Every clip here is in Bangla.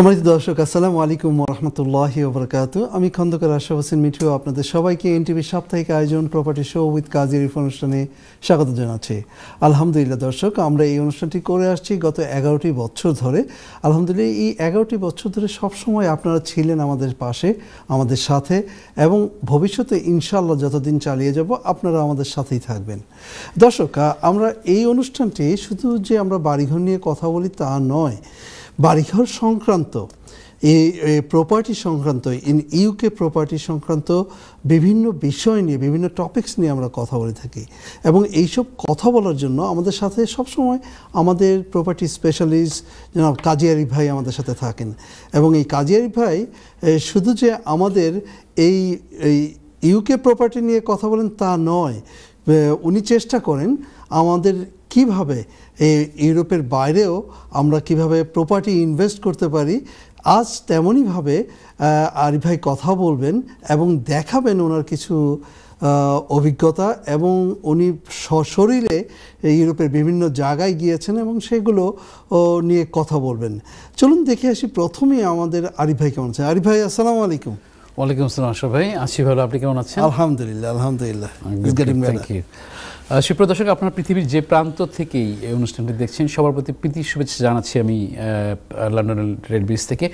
সম্মানিত দর্শক আসসালামু আলাইকুম রহমতুল্লাহ ওবরাকাত আমি খন্দকার আশরাফ হোসেন মিঠু আপনাদের সবাইকে এনটিভি সাপ্তাহিক আয়োজন প্রপার্টি শো উইথ কাজী রিফ অনুষ্ঠানে স্বাগত জানাচ্ছি আলহামদুলিল্লাহ দর্শক আমরা এই অনুষ্ঠানটি করে আসছি গত এগারোটি বছর ধরে আলহামদুলিল্লাহ এই এগারোটি বছর ধরে সবসময় আপনারা ছিলেন আমাদের পাশে আমাদের সাথে এবং ভবিষ্যতে ইনশাল্লাহ যতদিন চালিয়ে যাব আপনারা আমাদের সাথেই থাকবেন দর্শক আমরা এই অনুষ্ঠানটি শুধু যে আমরা বাড়িঘর নিয়ে কথা বলি তা নয় বাড়িঘর সংক্রান্ত এই প্রপার্টি সংক্রান্ত ইন ইউকে প্রপার্টি সংক্রান্ত বিভিন্ন বিষয় নিয়ে বিভিন্ন টপিকস নিয়ে আমরা কথা বলে থাকি এবং এইসব কথা বলার জন্য আমাদের সাথে সবসময় আমাদের প্রপার্টি স্পেশালিস্ট যেন কাজিয়ারি ভাই আমাদের সাথে থাকেন এবং এই কাজিয়ারি ভাই শুধু যে আমাদের এই ইউকে প্রপার্টি নিয়ে কথা বলেন তা নয় উনি চেষ্টা করেন আমাদের কিভাবে এই ইউরোপের বাইরেও আমরা কিভাবে প্রপার্টি ইনভেস্ট করতে পারি আজ তেমনইভাবে আরিফ ভাই কথা বলবেন এবং দেখাবেন ওনার কিছু অভিজ্ঞতা এবং উনি সশরীরে ইউরোপের বিভিন্ন জায়গায় গিয়েছেন এবং সেগুলো নিয়ে কথা বলবেন চলুন দেখে আসি প্রথমে আমাদের আরিফ ভাই কেমন আছে আরিফ ভাই আসসালামু আলাইকুম ওয়ালাইকুম আসসালাম আশরাফ ভাই আশি ভাই আপনি কেমন আছেন আলহামদুলিল্লাহ আলহামদুলিল্লাহ সুপ্র দর্শক আপনার পৃথিবীর যে প্রান্ত থেকেই এই অনুষ্ঠানটি দেখছেন সবার প্রতি প্রীতি শুভেচ্ছা জানাচ্ছি আমি লন্ডনের রেড ব্রিজ থেকে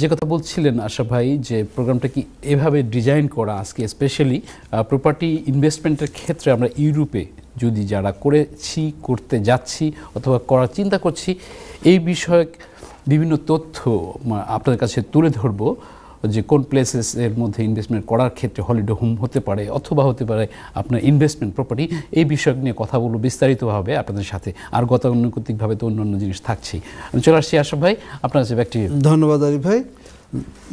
যে কথা বলছিলেন আশা ভাই যে প্রোগ্রামটা কি এভাবে ডিজাইন করা আজকে স্পেশালি প্রপার্টি ইনভেস্টমেন্টের ক্ষেত্রে আমরা ইউরোপে যদি যারা করেছি করতে যাচ্ছি অথবা করার চিন্তা করছি এই বিষয়ক বিভিন্ন তথ্য আপনাদের কাছে তুলে ধরবো যে কোন প্লেসেসের মধ্যে ইনভেস্টমেন্ট করার ক্ষেত্রে হলিডে হোম হতে পারে অথবা হতে পারে আপনার ইনভেস্টমেন্ট প্রপার্টি এই বিষয় নিয়ে কথা বলবো বিস্তারিতভাবে আপনাদের সাথে আর গতানুগতিকভাবে তো অন্য অন্য জিনিস থাকছেই চলে আসছি আশরাফ ভাই আপনার কাছে ব্যক্তি ধন্যবাদ আরিফ ভাই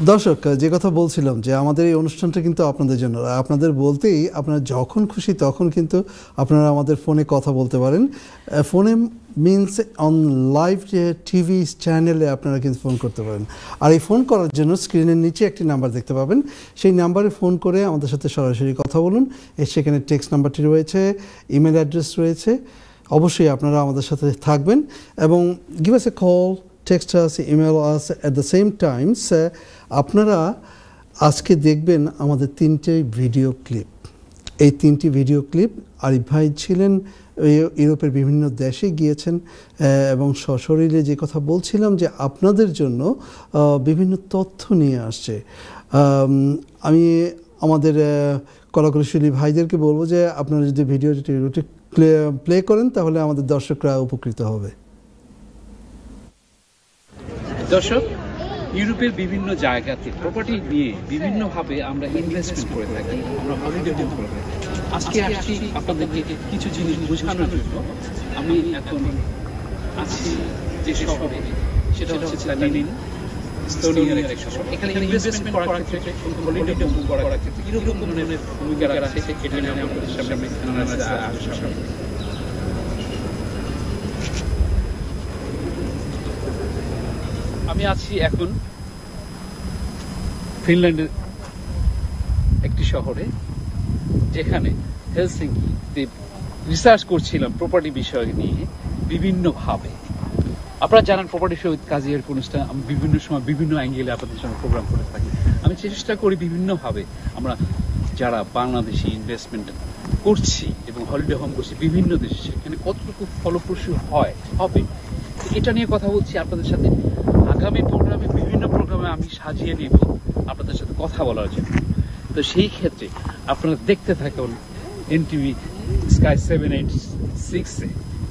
দর্শক যে কথা বলছিলাম যে আমাদের এই অনুষ্ঠানটা কিন্তু আপনাদের জন্য আপনাদের বলতেই আপনারা যখন খুশি তখন কিন্তু আপনারা আমাদের ফোনে কথা বলতে পারেন ফোনে মিনস অন লাইভ টিভি চ্যানেলে আপনারা কিন্তু ফোন করতে পারেন আর এই ফোন করার জন্য স্ক্রিনের নিচে একটি নাম্বার দেখতে পাবেন সেই নাম্বারে ফোন করে আমাদের সাথে সরাসরি কথা বলুন সেখানে টেক্সট নাম্বারটি রয়েছে ইমেল অ্যাড্রেস রয়েছে অবশ্যই আপনারা আমাদের সাথে থাকবেন এবং give us a call text us email us at the same times আপনারা আজকে দেখবেন আমাদের তিনটে ভিডিও ক্লিপ এই তিনটি ভিডিও ক্লিপ আরিফ ভাই ছিলেন ইউরোপের বিভিন্ন দেশে গিয়েছেন এবং সশরীরে যে কথা বলছিলাম যে আপনাদের জন্য বিভিন্ন তথ্য নিয়ে আসছে আমি আমাদের কলাকুশলী ভাইদেরকে বলবো যে আপনারা যদি ভিডিওটি প্লে করেন তাহলে আমাদের দর্শকরা উপকৃত হবে দর্শক ইউরোপের বিভিন্ন জায়গাতে প্রপার্টি নিয়ে বিভিন্নভাবে আমরা ইনভেস্টমেন্ট করে থাকি আমরা হলিডে করে থাকি আজকে আসছি আপনাদেরকে কিছু জিনিস বোঝানোর জন্য আমি এখন আছি যে শহরে সেটা হচ্ছে লেনিন এখানে ইনভেস্টমেন্ট করার ক্ষেত্রে হলিডে ধরনের ভূমিকা রাখা সেটা কেটে নেওয়া আমাদের সামনে আমি আছি এখন ফিনল্যান্ডের একটি শহরে যেখানে হেলসিঙ্কিতে রিসার্চ করছিলাম প্রপার্টি বিষয় নিয়ে বিভিন্নভাবে আপনারা জানেন প্রপার্টি শহীদ কাজিয়ার অনুষ্ঠান আমি বিভিন্ন সময় বিভিন্ন অ্যাঙ্গেলে আপনাদের সঙ্গে প্রোগ্রাম করে থাকি আমি চেষ্টা করি বিভিন্নভাবে আমরা যারা বাংলাদেশি ইনভেস্টমেন্ট করছি এবং হলিডে হোম করছি বিভিন্ন দেশে সেখানে কতটুকু ফলপ্রসূ হয় হবে এটা নিয়ে কথা বলছি আপনাদের সাথে আগামী প্রোগ্রামে বিভিন্ন প্রোগ্রামে আমি সাজিয়ে নিব আপনাদের সাথে কথা বলার জন্য তো সেই ক্ষেত্রে আপনারা দেখতে থাকুন এনটিভি স্কাই সেভেন এইট সিক্সে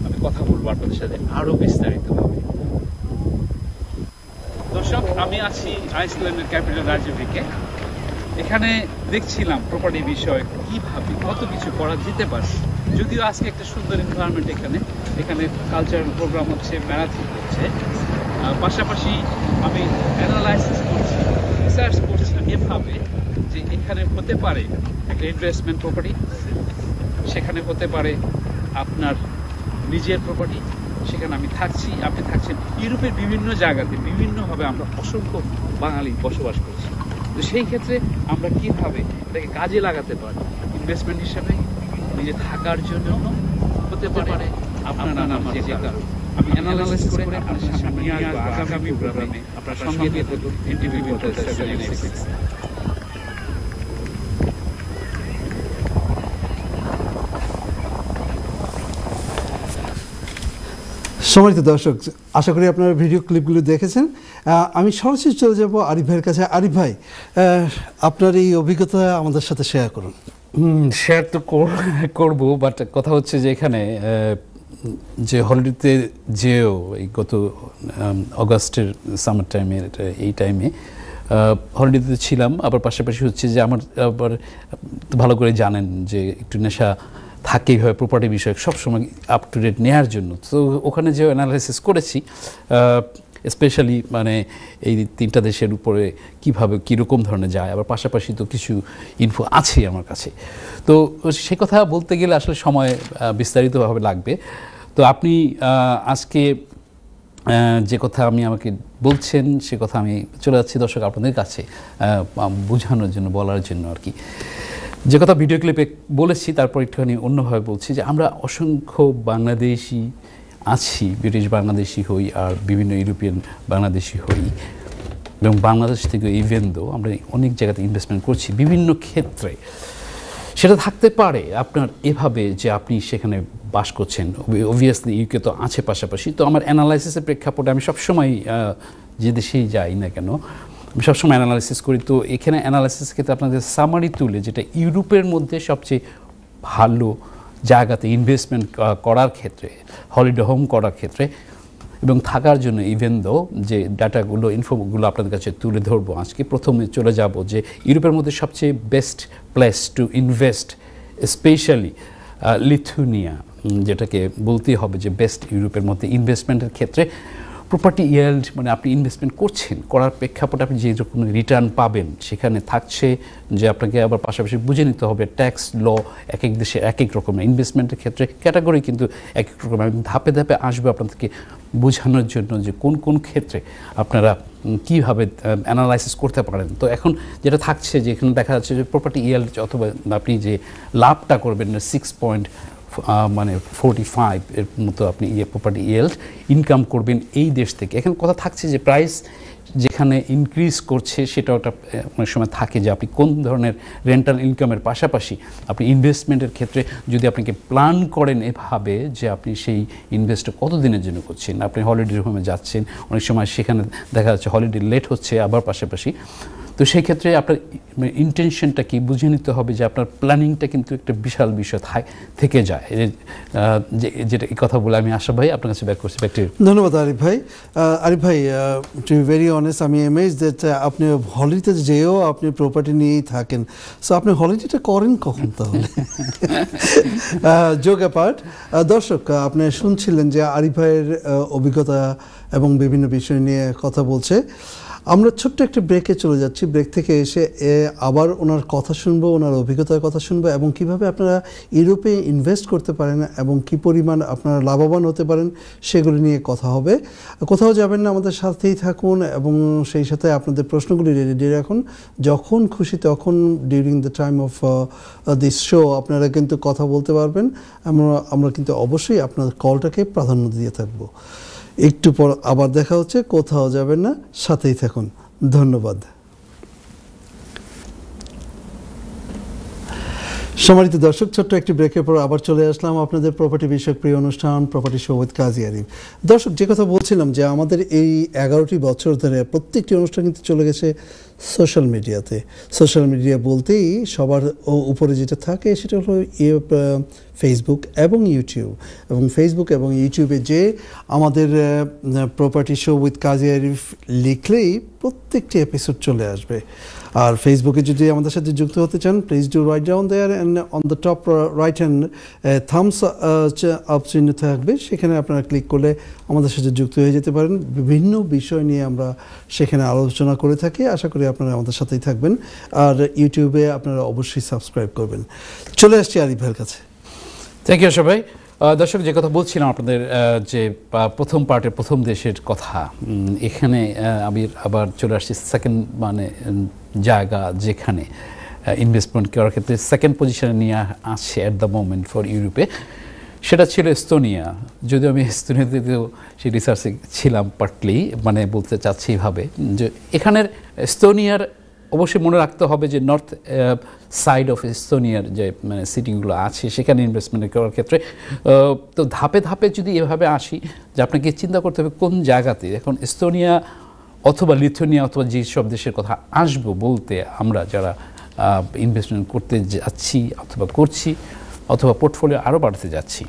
আমি কথা বলবো আপনাদের সাথে আরও বিস্তারিতভাবে দর্শক আমি আছি আইসল্যান্ডের ক্যাপিটাল রাজ্যভিকে এখানে দেখছিলাম প্রপার্টি বিষয়ে কীভাবে কত কিছু করা যেতে পারে যদিও আজকে একটা সুন্দর এনভায়রনমেন্ট এখানে এখানে কালচারাল প্রোগ্রাম হচ্ছে ম্যারাথন হচ্ছে পাশাপাশি আমি অ্যানালাইসিস করছি রিসার্চ করছি এভাবে যে এখানে হতে পারে একটা ইনভেস্টমেন্ট প্রপার্টি সেখানে হতে পারে আপনার নিজের প্রপার্টি সেখানে আমি থাকছি আপনি থাকছেন ইউরোপের বিভিন্ন জায়গাতে বিভিন্নভাবে আমরা অসংখ্য বাঙালি বসবাস করছি তো সেই ক্ষেত্রে আমরা কীভাবে এটাকে কাজে লাগাতে পারি ইনভেস্টমেন্ট হিসাবে নিজে থাকার জন্য হতে পারে আপনার নানা যে কারণ আমি অ্যানালাইসিস করে আপনার সামনে নিয়ে আসবো আগামী প্রোগ্রামে আপনার সঙ্গে সম্মানিত দর্শক আশা করি আপনারা ভিডিও ক্লিপগুলো দেখেছেন আমি সরাসরি চলে যাব আরিফ ভাইয়ের কাছে আরিফ ভাই আপনার এই অভিজ্ঞতা আমাদের সাথে শেয়ার করুন শেয়ার তো করবো বাট কথা হচ্ছে যে এখানে যে হলিডেতে যেও এই গত অগাস্টের সামার টাইমে এই টাইমে হলিডেতে ছিলাম আবার পাশাপাশি হচ্ছে যে আমার আবার ভালো করে জানেন যে একটু নেশা থাকে এইভাবে প্রপার্টি বিষয়ক সবসময় আপ টু ডেট নেওয়ার জন্য তো ওখানে যে অ্যানালাইসিস করেছি স্পেশালি মানে এই তিনটা দেশের উপরে কীভাবে কীরকম ধরনের যায় আবার পাশাপাশি তো কিছু ইনফো আছে আমার কাছে তো সে কথা বলতে গেলে আসলে সময় বিস্তারিতভাবে লাগবে তো আপনি আজকে যে কথা আমি আমাকে বলছেন সে কথা আমি চলে যাচ্ছি দর্শক আপনাদের কাছে বোঝানোর জন্য বলার জন্য আর কি যে কথা ভিডিও ক্লিপে বলেছি তারপর একটুখানি অন্যভাবে বলছি যে আমরা অসংখ্য বাংলাদেশি আছি ব্রিটিশ বাংলাদেশি হই আর বিভিন্ন ইউরোপিয়ান বাংলাদেশি হই এবং বাংলাদেশ থেকে ইভেন দো আমরা অনেক জায়গাতে ইনভেস্টমেন্ট করছি বিভিন্ন ক্ষেত্রে সেটা থাকতে পারে আপনার এভাবে যে আপনি সেখানে বাস করছেন অবভিয়াসলি ইউকে তো আছে পাশাপাশি তো আমার অ্যানালাইসিসের প্রেক্ষাপটে আমি সবসময় যে দেশেই যাই না কেন আমি সবসময় অ্যানালাইসিস করি তো এখানে অ্যানালাইসিস ক্ষেত্রে আপনাদের সামারি তুলে যেটা ইউরোপের মধ্যে সবচেয়ে ভালো জায়গাতে ইনভেস্টমেন্ট করার ক্ষেত্রে হলিডে হোম করার ক্ষেত্রে এবং থাকার জন্য ইভেন দো যে ডাটাগুলো ইনফোগুলো আপনাদের কাছে তুলে ধরবো আজকে প্রথমে চলে যাব যে ইউরোপের মধ্যে সবচেয়ে best place to invest specially Lithuania যেটাকে বলতেই হবে যে বেস্ট ইউরোপের মধ্যে ইনভেস্টমেন্টের ক্ষেত্রে প্রপার্টি ইয়েল্ড মানে আপনি ইনভেস্টমেন্ট করছেন করার প্রেক্ষাপটে আপনি যে রকম রিটার্ন পাবেন সেখানে থাকছে যে আপনাকে আবার পাশাপাশি বুঝে নিতে হবে ট্যাক্স ল এক এক দেশে এক এক রকমের ইনভেস্টমেন্টের ক্ষেত্রে ক্যাটাগরি কিন্তু এক এক রকম ধাপে ধাপে আসবে আপনাদেরকে বোঝানোর জন্য যে কোন কোন ক্ষেত্রে আপনারা কীভাবে অ্যানালাইসিস করতে পারেন তো এখন যেটা থাকছে যে এখানে দেখা যাচ্ছে যে প্রপার্টি ইয়েল্ড অথবা আপনি যে লাভটা করবেন সিক্স পয়েন্ট মানে ফোরটি ফাইভ এর মতো আপনি ইয়ে প্রপার্টি ইয়েল্ড ইনকাম করবেন এই দেশ থেকে এখানে কথা থাকছে যে প্রাইস যেখানে ইনক্রিজ করছে সেটাও একটা অনেক মানে সময় থাকে যে আপনি কোন ধরনের রেন্টাল ইনকামের পাশাপাশি আপনি ইনভেস্টমেন্টের ক্ষেত্রে যদি আপনাকে প্ল্যান করেন এভাবে যে আপনি সেই ইনভেস্টটা কত দিনের জন্য করছেন আপনি হলিডে হোমে যাচ্ছেন অনেক সময় সেখানে দেখা যাচ্ছে হলিডে লেট হচ্ছে আবার পাশাপাশি তো সেই ক্ষেত্রে আপনার ইন্টেনশনটা মানে কি বুঝে নিতে হবে যে আপনার প্ল্যানিংটা কিন্তু একটা বিশাল বিষয় থেকে যায় যেটা এই কথা বলে আমি আশা ভাই আপনার কাছে ব্যাক করছি ব্যাকটেরিয়া ধন্যবাদ আরিফ ভাই আরিফ ভাই টু ভেরি অনেস্ট আমি এম এস দ্যাট আপনি হলিডেতে যেও আপনি প্রপার্টি নিয়েই থাকেন সো আপনি হলিডেটা করেন কখন তাহলে যোগ অ্যাপার্ট দর্শক আপনি শুনছিলেন যে আরিফ ভাইয়ের অভিজ্ঞতা এবং বিভিন্ন বিষয় নিয়ে কথা বলছে আমরা ছোট্ট একটি ব্রেকে চলে যাচ্ছি ব্রেক থেকে এসে আবার ওনার কথা শুনবো ওনার অভিজ্ঞতার কথা শুনবো এবং কিভাবে আপনারা ইউরোপে ইনভেস্ট করতে পারেন এবং কি পরিমাণ আপনারা লাভবান হতে পারেন সেগুলি নিয়ে কথা হবে কোথাও যাবেন না আমাদের সাথেই থাকুন এবং সেই সাথে আপনাদের প্রশ্নগুলি রেডি রাখুন যখন খুশি তখন during the time of this show আপনারা কিন্তু কথা বলতে পারবেন আমরা আমরা কিন্তু অবশ্যই আপনার কলটাকে প্রাধান্য দিয়ে থাকবো একটু পর আবার দেখা হচ্ছে কোথাও যাবেন না সাথেই থাকুন ধন্যবাদ সম্মানিত দর্শক ছোট্ট একটি ব্রেকের পর আবার চলে আসলাম আপনাদের প্রপার্টি বিষয়ক প্রিয় অনুষ্ঠান প্রপার্টি সৌবদ কাজী আরিফ দর্শক যে কথা বলছিলাম যে আমাদের এই এগারোটি বছর ধরে প্রত্যেকটি অনুষ্ঠান কিন্তু চলে গেছে সোশ্যাল মিডিয়াতে সোশ্যাল মিডিয়া বলতেই সবার উপরে যেটা থাকে সেটা হলো ইয়ে, ফেসবুক এবং ইউটিউব এবং ফেসবুক এবং ইউটিউবে যে আমাদের property show with Kazi Arif লিখলেই প্রত্যেকটি এপিসোড চলে আসবে আর ফেসবুকে যদি আমাদের সাথে যুক্ত হতে চান please do write down there and on the top right hand thumbs up চিহ্ন থাকবে সেখানে আপনারা ক্লিক করলে আমাদের সাথে যুক্ত হয়ে যেতে পারেন বিভিন্ন বিষয় নিয়ে আমরা সেখানে আলোচনা করে থাকি আশা করি আপনারা আমাদের সাথেই থাকবেন আর ইউটিউবে আপনারা অবশ্যই সাবস্ক্রাইব করবেন চলে আসছি আরিফ কাছে থ্যাংক ইউ সবাই দর্শক যে কথা বলছিলাম আপনাদের যে প্রথম পার্টের প্রথম দেশের কথা এখানে আমি আবার চলে আসছি সেকেন্ড মানে জায়গা যেখানে ইনভেস্টমেন্ট করার ক্ষেত্রে সেকেন্ড পজিশনে নিয়ে আসছে অ্যাট দ্য মোমেন্ট ফর ইউরোপে সেটা ছিল এস্তোনিয়া যদিও আমি এস্তোনিয়াতেও সেই রিসার্চে ছিলাম পার্টলি মানে বলতে চাচ্ছি এইভাবে যে এখানের এস্তোনিয়ার অবশ্যই মনে রাখতে হবে যে নর্থ সাইড অফ ইস্তোনিয়ার যে মানে সিটিগুলো আছে সেখানে ইনভেস্টমেন্ট করার ক্ষেত্রে তো ধাপে ধাপে যদি এভাবে আসি যে আপনাকে চিন্তা করতে হবে কোন জায়গাতে এখন ইস্তোনিয়া অথবা লিথুনিয়া অথবা যেসব দেশের কথা আসবো বলতে আমরা যারা ইনভেস্টমেন্ট করতে যাচ্ছি অথবা করছি অথবা পোর্টফোলিও আরও বাড়তে যাচ্ছি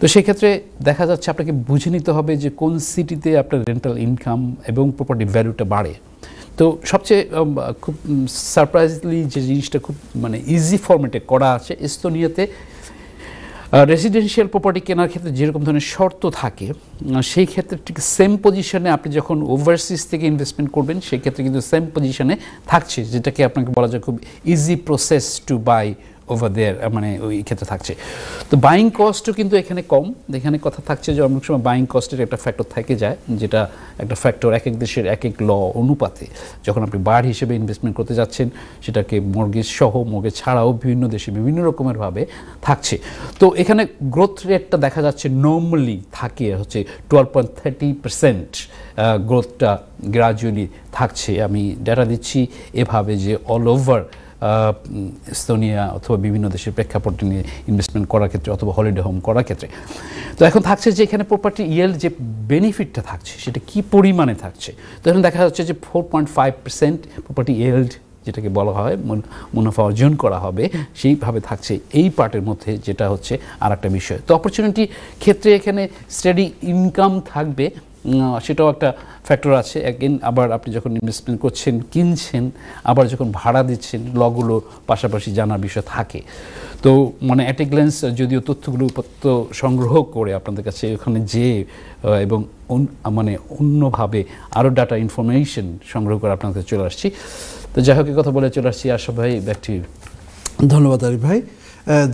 তো সেক্ষেত্রে দেখা যাচ্ছে আপনাকে বুঝে নিতে হবে যে কোন সিটিতে আপনার রেন্টাল ইনকাম এবং প্রপার্টি ভ্যালুটা বাড়ে তো সবচেয়ে খুব সারপ্রাইজলি যে জিনিসটা খুব মানে ইজি ফর্মেটে করা আছে এস্তোনিয়াতে রেসিডেন্সিয়াল প্রপার্টি কেনার ক্ষেত্রে যেরকম ধরনের শর্ত থাকে সেই ক্ষেত্রে ঠিক সেম পজিশনে আপনি যখন ওভারসিজ থেকে ইনভেস্টমেন্ট করবেন সেই ক্ষেত্রে কিন্তু সেম পজিশনে থাকছে যেটাকে আপনাকে বলা যায় খুব easy process to buy over there মানে ওই ক্ষেত্রে থাকছে তো বাইং কস্টও কিন্তু এখানে কম এখানে কথা থাকছে যে অনেক সময় বাইং কস্টের একটা ফ্যাক্টর থেকে যায় যেটা একটা ফ্যাক্টর এক এক দেশের এক এক ল অনুপাতে যখন আপনি বার হিসেবে ইনভেস্টমেন্ট করতে যাচ্ছেন সেটাকে মর্গেজ সহ মর্গেজ ছাড়াও বিভিন্ন দেশে বিভিন্ন রকমেরভাবে থাকছে তো এখানে গ্রোথ রেটটা দেখা যাচ্ছে নর্মালি থাকে হচ্ছে টুয়েলভ পয়েন্ট থার্টি পার্সেন্ট গ্রোথটা গ্রাজুয়ালি থাকছে আমি ডেটা দিচ্ছি এভাবে যে অল ওভার স্তোনিয়া অথবা বিভিন্ন দেশের প্রেক্ষাপট নিয়ে ইনভেস্টমেন্ট করার ক্ষেত্রে অথবা হলিডে হোম করার ক্ষেত্রে তো এখন থাকছে যে এখানে প্রপার্টি ইয়েল যে বেনিফিটটা থাকছে সেটা কি পরিমাণে থাকছে তো এখন দেখা যাচ্ছে যে four point five percent property yield যেটাকে বলা হয় মুনাফা অর্জন করা হবে সেইভাবে থাকছে এই পার্টের মধ্যে যেটা হচ্ছে আর একটা বিষয় তো অপরচুনিটি ক্ষেত্রে এখানে স্টাডি ইনকাম থাকবে সেটাও একটা ফ্যাক্টর আছে একদিন আবার আপনি যখন ইনভেস্টমেন্ট করছেন কিনছেন আবার যখন ভাড়া দিচ্ছেন লগুলো পাশাপাশি জানার বিষয় থাকে তো মানে অ্যাট এ গ্ল্যান্স যদিও তথ্যগুলো উপত্য সংগ্রহ করে আপনাদের কাছে ওখানে যে এবং মানে অন্যভাবে আরও ডাটা ইনফরমেশন সংগ্রহ করে আপনাদের চলে আসছি তো যাই হোক কথা বলে চলে আসছি আশা ভাই ব্যাক ধন্যবাদ আরিফ ভাই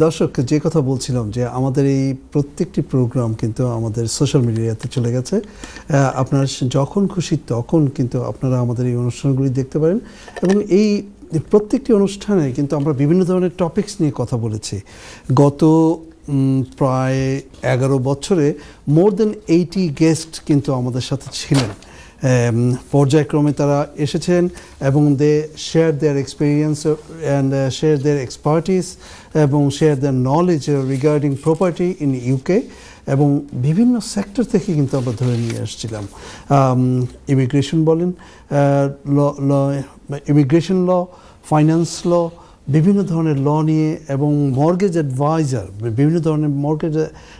দর্শক যে কথা বলছিলাম যে আমাদের এই প্রত্যেকটি প্রোগ্রাম কিন্তু আমাদের সোশ্যাল মিডিয়াতে চলে গেছে আপনার যখন খুশি তখন কিন্তু আপনারা আমাদের এই অনুষ্ঠানগুলি দেখতে পারেন এবং এই প্রত্যেকটি অনুষ্ঠানে কিন্তু আমরা বিভিন্ন ধরনের টপিকস নিয়ে কথা বলেছি গত প্রায় এগারো বছরে মোর দেন এইটি গেস্ট কিন্তু আমাদের সাথে ছিলেন Um, পর্যায়ক্রমে তারা এসেছেন এবং they share their experience and share their expertise এবং share their knowledge regarding property in UK এবং বিভিন্ন সেক্টর থেকে কিন্তু আমরা ধরে নিয়ে এসেছিলাম ইমিগ্রেশন um, বলেন ল ইমিগ্রেশন ল ফাইন্যান্স ল বিভিন্ন ধরনের ল নিয়ে এবং মর্গেজ অ্যাডভাইজার বিভিন্ন ধরনের মর্গেজ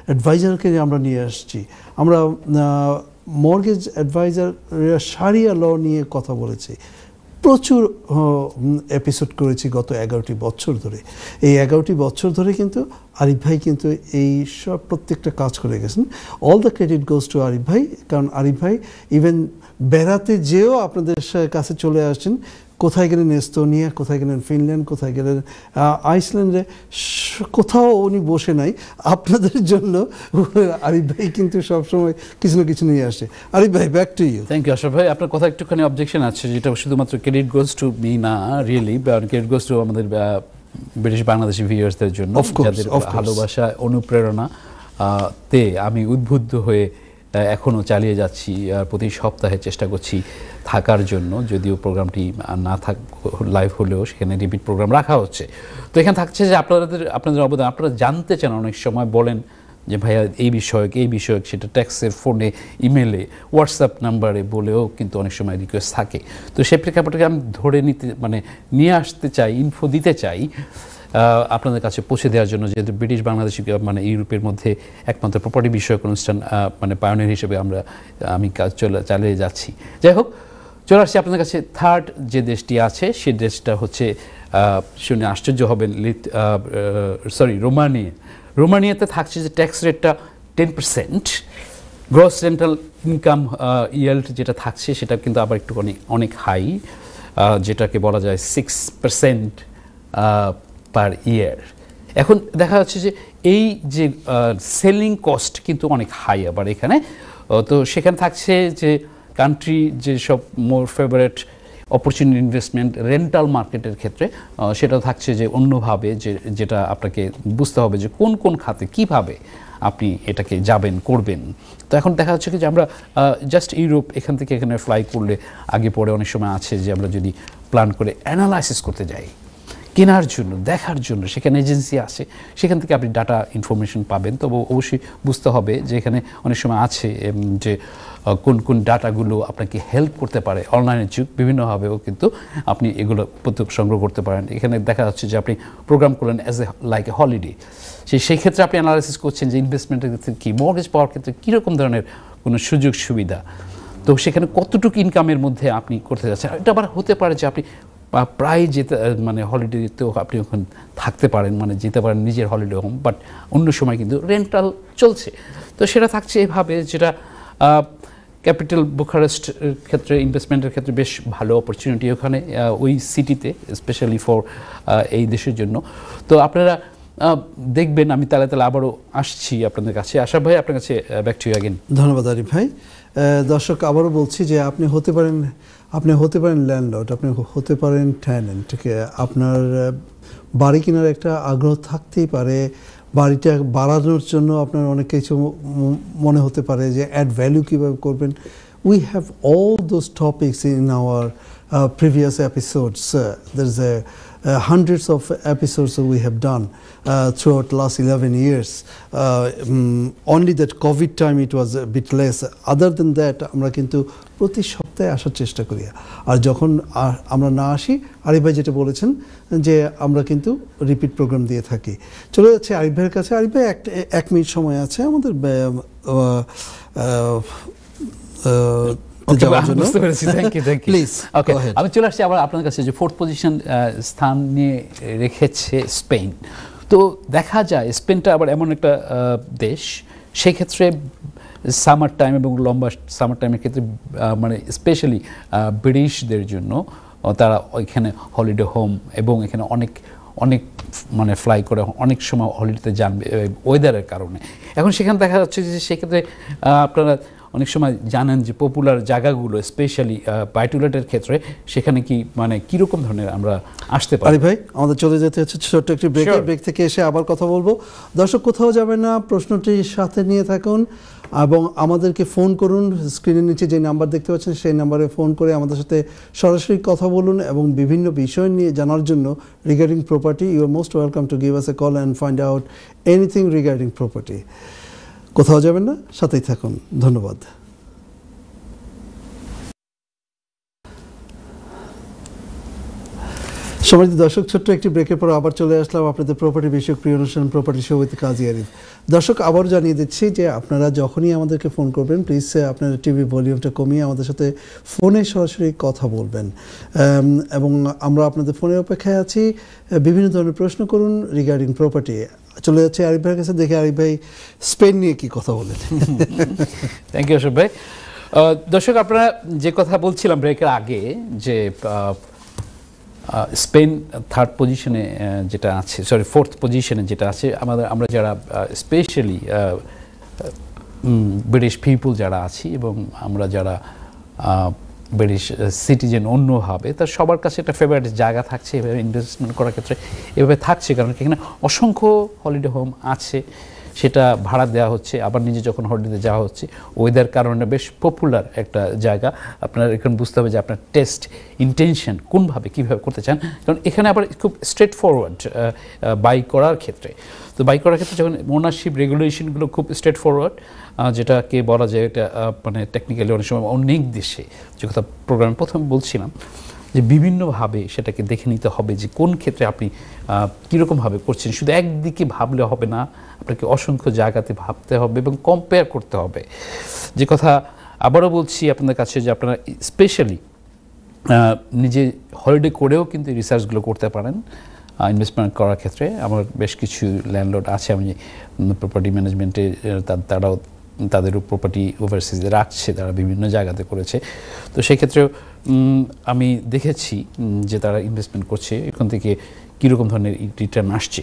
অ্যাডভাইজারকে আমরা নিয়ে আসছি আমরা uh, মর্গেজ অ্যাডভাইজাররা সারিয়া ল নিয়ে কথা বলেছে প্রচুর এপিসোড করেছি গত এগারোটি বছর ধরে এই এগারোটি বছর ধরে কিন্তু আরিফ ভাই কিন্তু এই সব প্রত্যেকটা কাজ করে গেছেন all the credit goes to Arif ভাই কারণ আরিফ ভাই ইভেন বেড়াতে যেও আপনাদের কাছে চলে আসছেন কোথায় গেলেন এস্তোনিয়া কোথায় গেলেন ফিনল্যান্ড কোথায় গেলেন আইসল্যান্ডে কোথাও উনি বসে নাই আপনাদের জন্য আরিফ ভাই কিন্তু সবসময় কিছু না কিছু নিয়ে আসে আরিফ ভাই back to you thank you Ashraf ভাই আপনার কথা একটুখানি অবজেকশন আছে যেটা শুধুমাত্র ক্রেডিট গোজ টু মি না রিয়েলি ক্রেডিট গোজ টু আমাদের ব্রিটিশ বাংলাদেশি ভিউয়ার্সদের জন্য ভালোবাসা অনুপ্রেরণা তে আমি উদ্বুদ্ধ হয়ে এখনও চালিয়ে যাচ্ছি আর প্রতি সপ্তাহে চেষ্টা করছি থাকার জন্য যদিও প্রোগ্রামটি না থাক লাইভ হলেও সেখানে রিপিট প্রোগ্রাম রাখা হচ্ছে তো এখানে থাকছে যে আপনাদের আপনাদের অবদান আপনারা জানতে চান অনেক সময় বলেন যে ভাইয়া এই বিষয়ক এই বিষয়ক সেটা ট্যাক্সের ফোনে ইমেলে হোয়াটসঅ্যাপ নাম্বারে বলেও কিন্তু অনেক সময় রিকোয়েস্ট থাকে তো সেই প্রেক্ষাপটকে আমি ধরে নিতে মানে নিয়ে আসতে চাই ইনফো দিতে চাই আপনাদের কাছে পৌঁছে দেওয়ার জন্য যেহেতু ব্রিটিশ বাংলাদেশি মানে ইউরোপের মধ্যে একমাত্র প্রপার্টি বিষয়ক অনুষ্ঠান মানে পায়নের হিসেবে আমরা আমি কাজ চলে চালিয়ে যাচ্ছি যাই হোক চলে আসছি আপনাদের কাছে থার্ড যে দেশটি আছে সে দেশটা হচ্ছে শুনে আশ্চর্য হবেন সরি রোমানিয়া রোমানিয়াতে থাকছে যে ট্যাক্স রেটটা ten percent gross rental income yield যেটা থাকছে সেটা কিন্তু আবার একটু অনেক অনেক হাই যেটাকে বলা যায় সিক্স পার্সেন্ট পার ইয়ার এখন দেখা যাচ্ছে যে এই যে সেলিং কস্ট কিন্তু অনেক হাই আবার এখানে তো সেখানে থাকছে যে কান্ট্রি যেসব more favourite opportunity investment rental মার্কেটের ক্ষেত্রে সেটা থাকছে যে অন্যভাবে যে যেটা আপনাকে বুঝতে হবে যে কোন কোন খাতে কিভাবে আপনি এটাকে যাবেন করবেন তো এখন দেখা যাচ্ছে কি যে আমরা জাস্ট ইউরোপ এখান থেকে এখানে ফ্লাই করলে আগে পরে অনেক সময় আছে যে আমরা যদি প্ল্যান করে অ্যানালাইসিস করতে যাই কেনার জন্য দেখার জন্য সেখানে এজেন্সি আছে সেখান থেকে আপনি ডাটা ইনফরমেশন পাবেন তবে অবশ্যই বুঝতে হবে যে এখানে অনেক সময় আছে যে কোন কোন ডাটাগুলো আপনাকে হেল্প করতে পারে অনলাইনের যুগ বিভিন্নভাবেও কিন্তু আপনি এগুলো প্রত্যেক সংগ্রহ করতে পারেন এখানে দেখা যাচ্ছে যে আপনি প্রোগ্রাম করলেন as a like a holiday সেই সেই ক্ষেত্রে আপনি অ্যানালাইসিস করছেন যে ইনভেস্টমেন্টের ক্ষেত্রে কী মর্গেজ পাওয়ার ক্ষেত্রে কীরকম ধরনের কোনো সুযোগ সুবিধা তো সেখানে কতটুকু ইনকামের মধ্যে আপনি করতে যাচ্ছেন এটা আবার হতে পারে যে আপনি বা প্রায় যেতে মানে হলিডেতেও আপনি ওখানে থাকতে পারেন মানে যেতে পারেন নিজের হলিডে হোম বাট অন্য সময় কিন্তু রেন্টাল চলছে তো সেটা থাকছে এভাবে যেটা ক্যাপিটাল বুখারেস্ট ক্ষেত্রে ইনভেস্টমেন্টের ক্ষেত্রে বেশ ভালো অপরচুনিটি ওখানে ওই সিটিতে স্পেশালি ফর এই দেশের জন্য তো আপনারা দেখবেন আমি তালে তালে আবারও আসছি আপনাদের কাছে আশা ভাই আপনার কাছে ব্যাক টু আগেন ধন্যবাদ আরিফ ভাই দর্শক আবারও বলছি যে আপনি হতে পারেন আপনি হতে পারেন ল্যান্ডলর্ড আপনি হতে পারেন ট্যালেন্ট আপনার বাড়ি কেনার একটা আগ্রহ থাকতেই পারে বাড়িটা বাড়ানোর জন্য আপনার অনেক কিছু মনে হতে পারে যে অ্যাড ভ্যালু কীভাবে করবেন we have all those topics in our previous episodes দের is a uh, hundreds of episodes that we have done uh, throughout the last 11 years. Uh, um, only that COVID time it was a bit less. Other than that আমরা কিন্তু প্রতি সপ্তাহে আসার চেষ্টা করি আর যখন আমরা না আসি আরিফ ভাই যেটা বলেছেন যে আমরা কিন্তু রিপিট প্রোগ্রাম দিয়ে থাকি চলে যাচ্ছে আরিফ ভাইয়ের কাছে আরিফ ভাই এক মিনিট সময় আছে আমাদের বুঝতে পেরেছি থ্যাংক ওকে আমি চলে আসছি আবার আপনার কাছে যে ফোর্থ পজিশন স্থান নিয়ে রেখেছে স্পেন তো দেখা যায় স্পেনটা আবার এমন একটা দেশ সেক্ষেত্রে সামার টাইম এবং লম্বা সামার টাইমের ক্ষেত্রে মানে স্পেশালি ব্রিটিশদের জন্য তারা ওইখানে হলিডে হোম এবং এখানে অনেক অনেক মানে ফ্লাই করে অনেক সময় হলিডেতে যান ওয়েদারের কারণে এখন সেখানে দেখা যাচ্ছে যে সেক্ষেত্রে আপনারা অনেক সময় জানেন যে পপুলার জায়গাগুলো স্পেশালি বায়োটুলেটের ক্ষেত্রে সেখানে কি মানে কীরকম ধরনের আমরা আসতে পারি ভাই আমাদের চলে যেতে হচ্ছে ছোট্ট একটি ব্রেক ব্রেক থেকে এসে আবার কথা বলবো দর্শক কোথাও যাবে না প্রশ্নটি সাথে নিয়ে থাকুন এবং আমাদেরকে ফোন করুন স্ক্রিনের নিচে যে নাম্বার দেখতে পাচ্ছেন সেই নাম্বারে ফোন করে আমাদের সাথে সরাসরি কথা বলুন এবং বিভিন্ন বিষয় নিয়ে জানার জন্য regarding property you are most welcome to give us a call and find out anything regarding property কোথাও যাবেন না সাথেই থাকুন ধন্যবাদ সমাজের দর্শক ছোট্ট একটি ব্রেকের পর আবার চলে আসলাম আপনাদের প্রপার্টি বিষয়ক প্রিয় অনুষ্ঠান property show with Kazi Arif দর্শক আবার জানিয়ে দিচ্ছি যে আপনারা যখনই আমাদেরকে ফোন করবেন প্লিজ আপনার টিভি ভলিউমটা কমিয়ে আমাদের সাথে ফোনে সরাসরি কথা বলবেন এবং আমরা আপনাদের ফোনের অপেক্ষায় আছি বিভিন্ন ধরনের প্রশ্ন করুন রিগার্ডিং প্রপার্টি চলে যাচ্ছে আরিফ ভাইয়ের কাছে দেখে আরিফ ভাই স্পেন নিয়ে কি কথা বলেন থ্যাংক ইউ অশোক ভাই দর্শক আপনারা যে কথা বলছিলাম ব্রেকের আগে যে স্পেন থার্ড পজিশনে যেটা আছে সরি ফোর্থ পজিশনে যেটা আছে আমাদের আমরা যারা স্পেশালি ব্রিটিশ পিপুল যারা আছি এবং আমরা যারা ব্রিটিশ সিটিজেন uh, অন্যভাবে তা সবার কাছে একটা ফেভারিট জায়গা থাকছে এভাবে ইনভেস্টমেন্ট করার ক্ষেত্রে এভাবে থাকছে কারণ এখানে অসংখ্য হলিডে হোম আছে সেটা ভাড়া দেওয়া হচ্ছে আবার নিজে যখন হলিডেতে যাওয়া হচ্ছে ওয়েদার কারণে বেশ পপুলার একটা জায়গা আপনার এখন বুঝতে হবে যে আপনার টেস্ট ইন্টেনশন কোনভাবে কীভাবে করতে চান কারণ এখানে আবার খুব স্ট্রেট ফরওয়ার্ড বাই করার ক্ষেত্রে তো বাই করার ক্ষেত্রে যখন ওনারশিপ রেগুলেশনগুলো খুব স্ট্রেট ফরওয়ার্ড যেটাকে বলা যায় এটা মানে টেকনিক্যালি অনেক সময় অনেক দেশে যে কথা প্রোগ্রামে প্রথম বলছিলাম যে বিভিন্নভাবে সেটাকে দেখে নিতে হবে যে কোন ক্ষেত্রে আপনি কীরকমভাবে করছেন শুধু একদিকে ভাবলে হবে না আপনাকে অসংখ্য জায়গাতে ভাবতে হবে এবং কম্পেয়ার করতে হবে যে কথা আবারও বলছি আপনাদের কাছে যে আপনারা স্পেশালি নিজে হলিডে করেও কিন্তু রিসার্চগুলো করতে পারেন ইনভেস্টমেন্ট করার ক্ষেত্রে আমার বেশ কিছু ল্যান্ডলোড আছে আমি প্রপার্টি ম্যানেজমেন্টে তারাও তাদের প্রপার্টি ওভারসিজে রাখছে তারা বিভিন্ন জায়গাতে করেছে তো সেক্ষেত্রেও আমি দেখেছি যে তারা ইনভেস্টমেন্ট করছে এখান থেকে কীরকম ধরনের রিটার্ন আসছে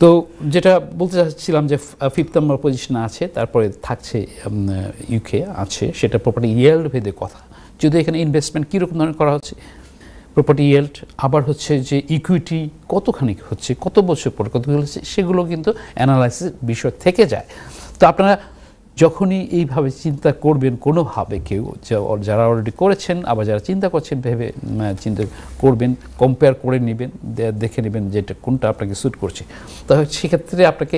তো যেটা বলতে চাচ্ছিলাম যে ফিফথ নম্বর পজিশনে আছে তারপরে থাকছে ইউকে আছে সেটা প্রপার্টি ইয়েল্ড ভেদে কথা যদি এখানে ইনভেস্টমেন্ট কীরকম ধরনের করা হচ্ছে প্রপার্টি ইয়েল্ড আবার হচ্ছে যে ইকুইটি কতখানি হচ্ছে কত বছর পর কত হচ্ছে সেগুলো কিন্তু অ্যানালাইসিস বিষয় থেকে যায় তো আপনারা যখনই এইভাবে চিন্তা করবেন কোনোভাবে কেউ যারা অলরেডি করেছেন আবার যারা চিন্তা করছেন ভেবে চিন্তা করবেন কম্পেয়ার করে নেবেন দেখে নেবেন যেটা কোনটা আপনাকে স্যুট করছে তাহলে সেক্ষেত্রে আপনাকে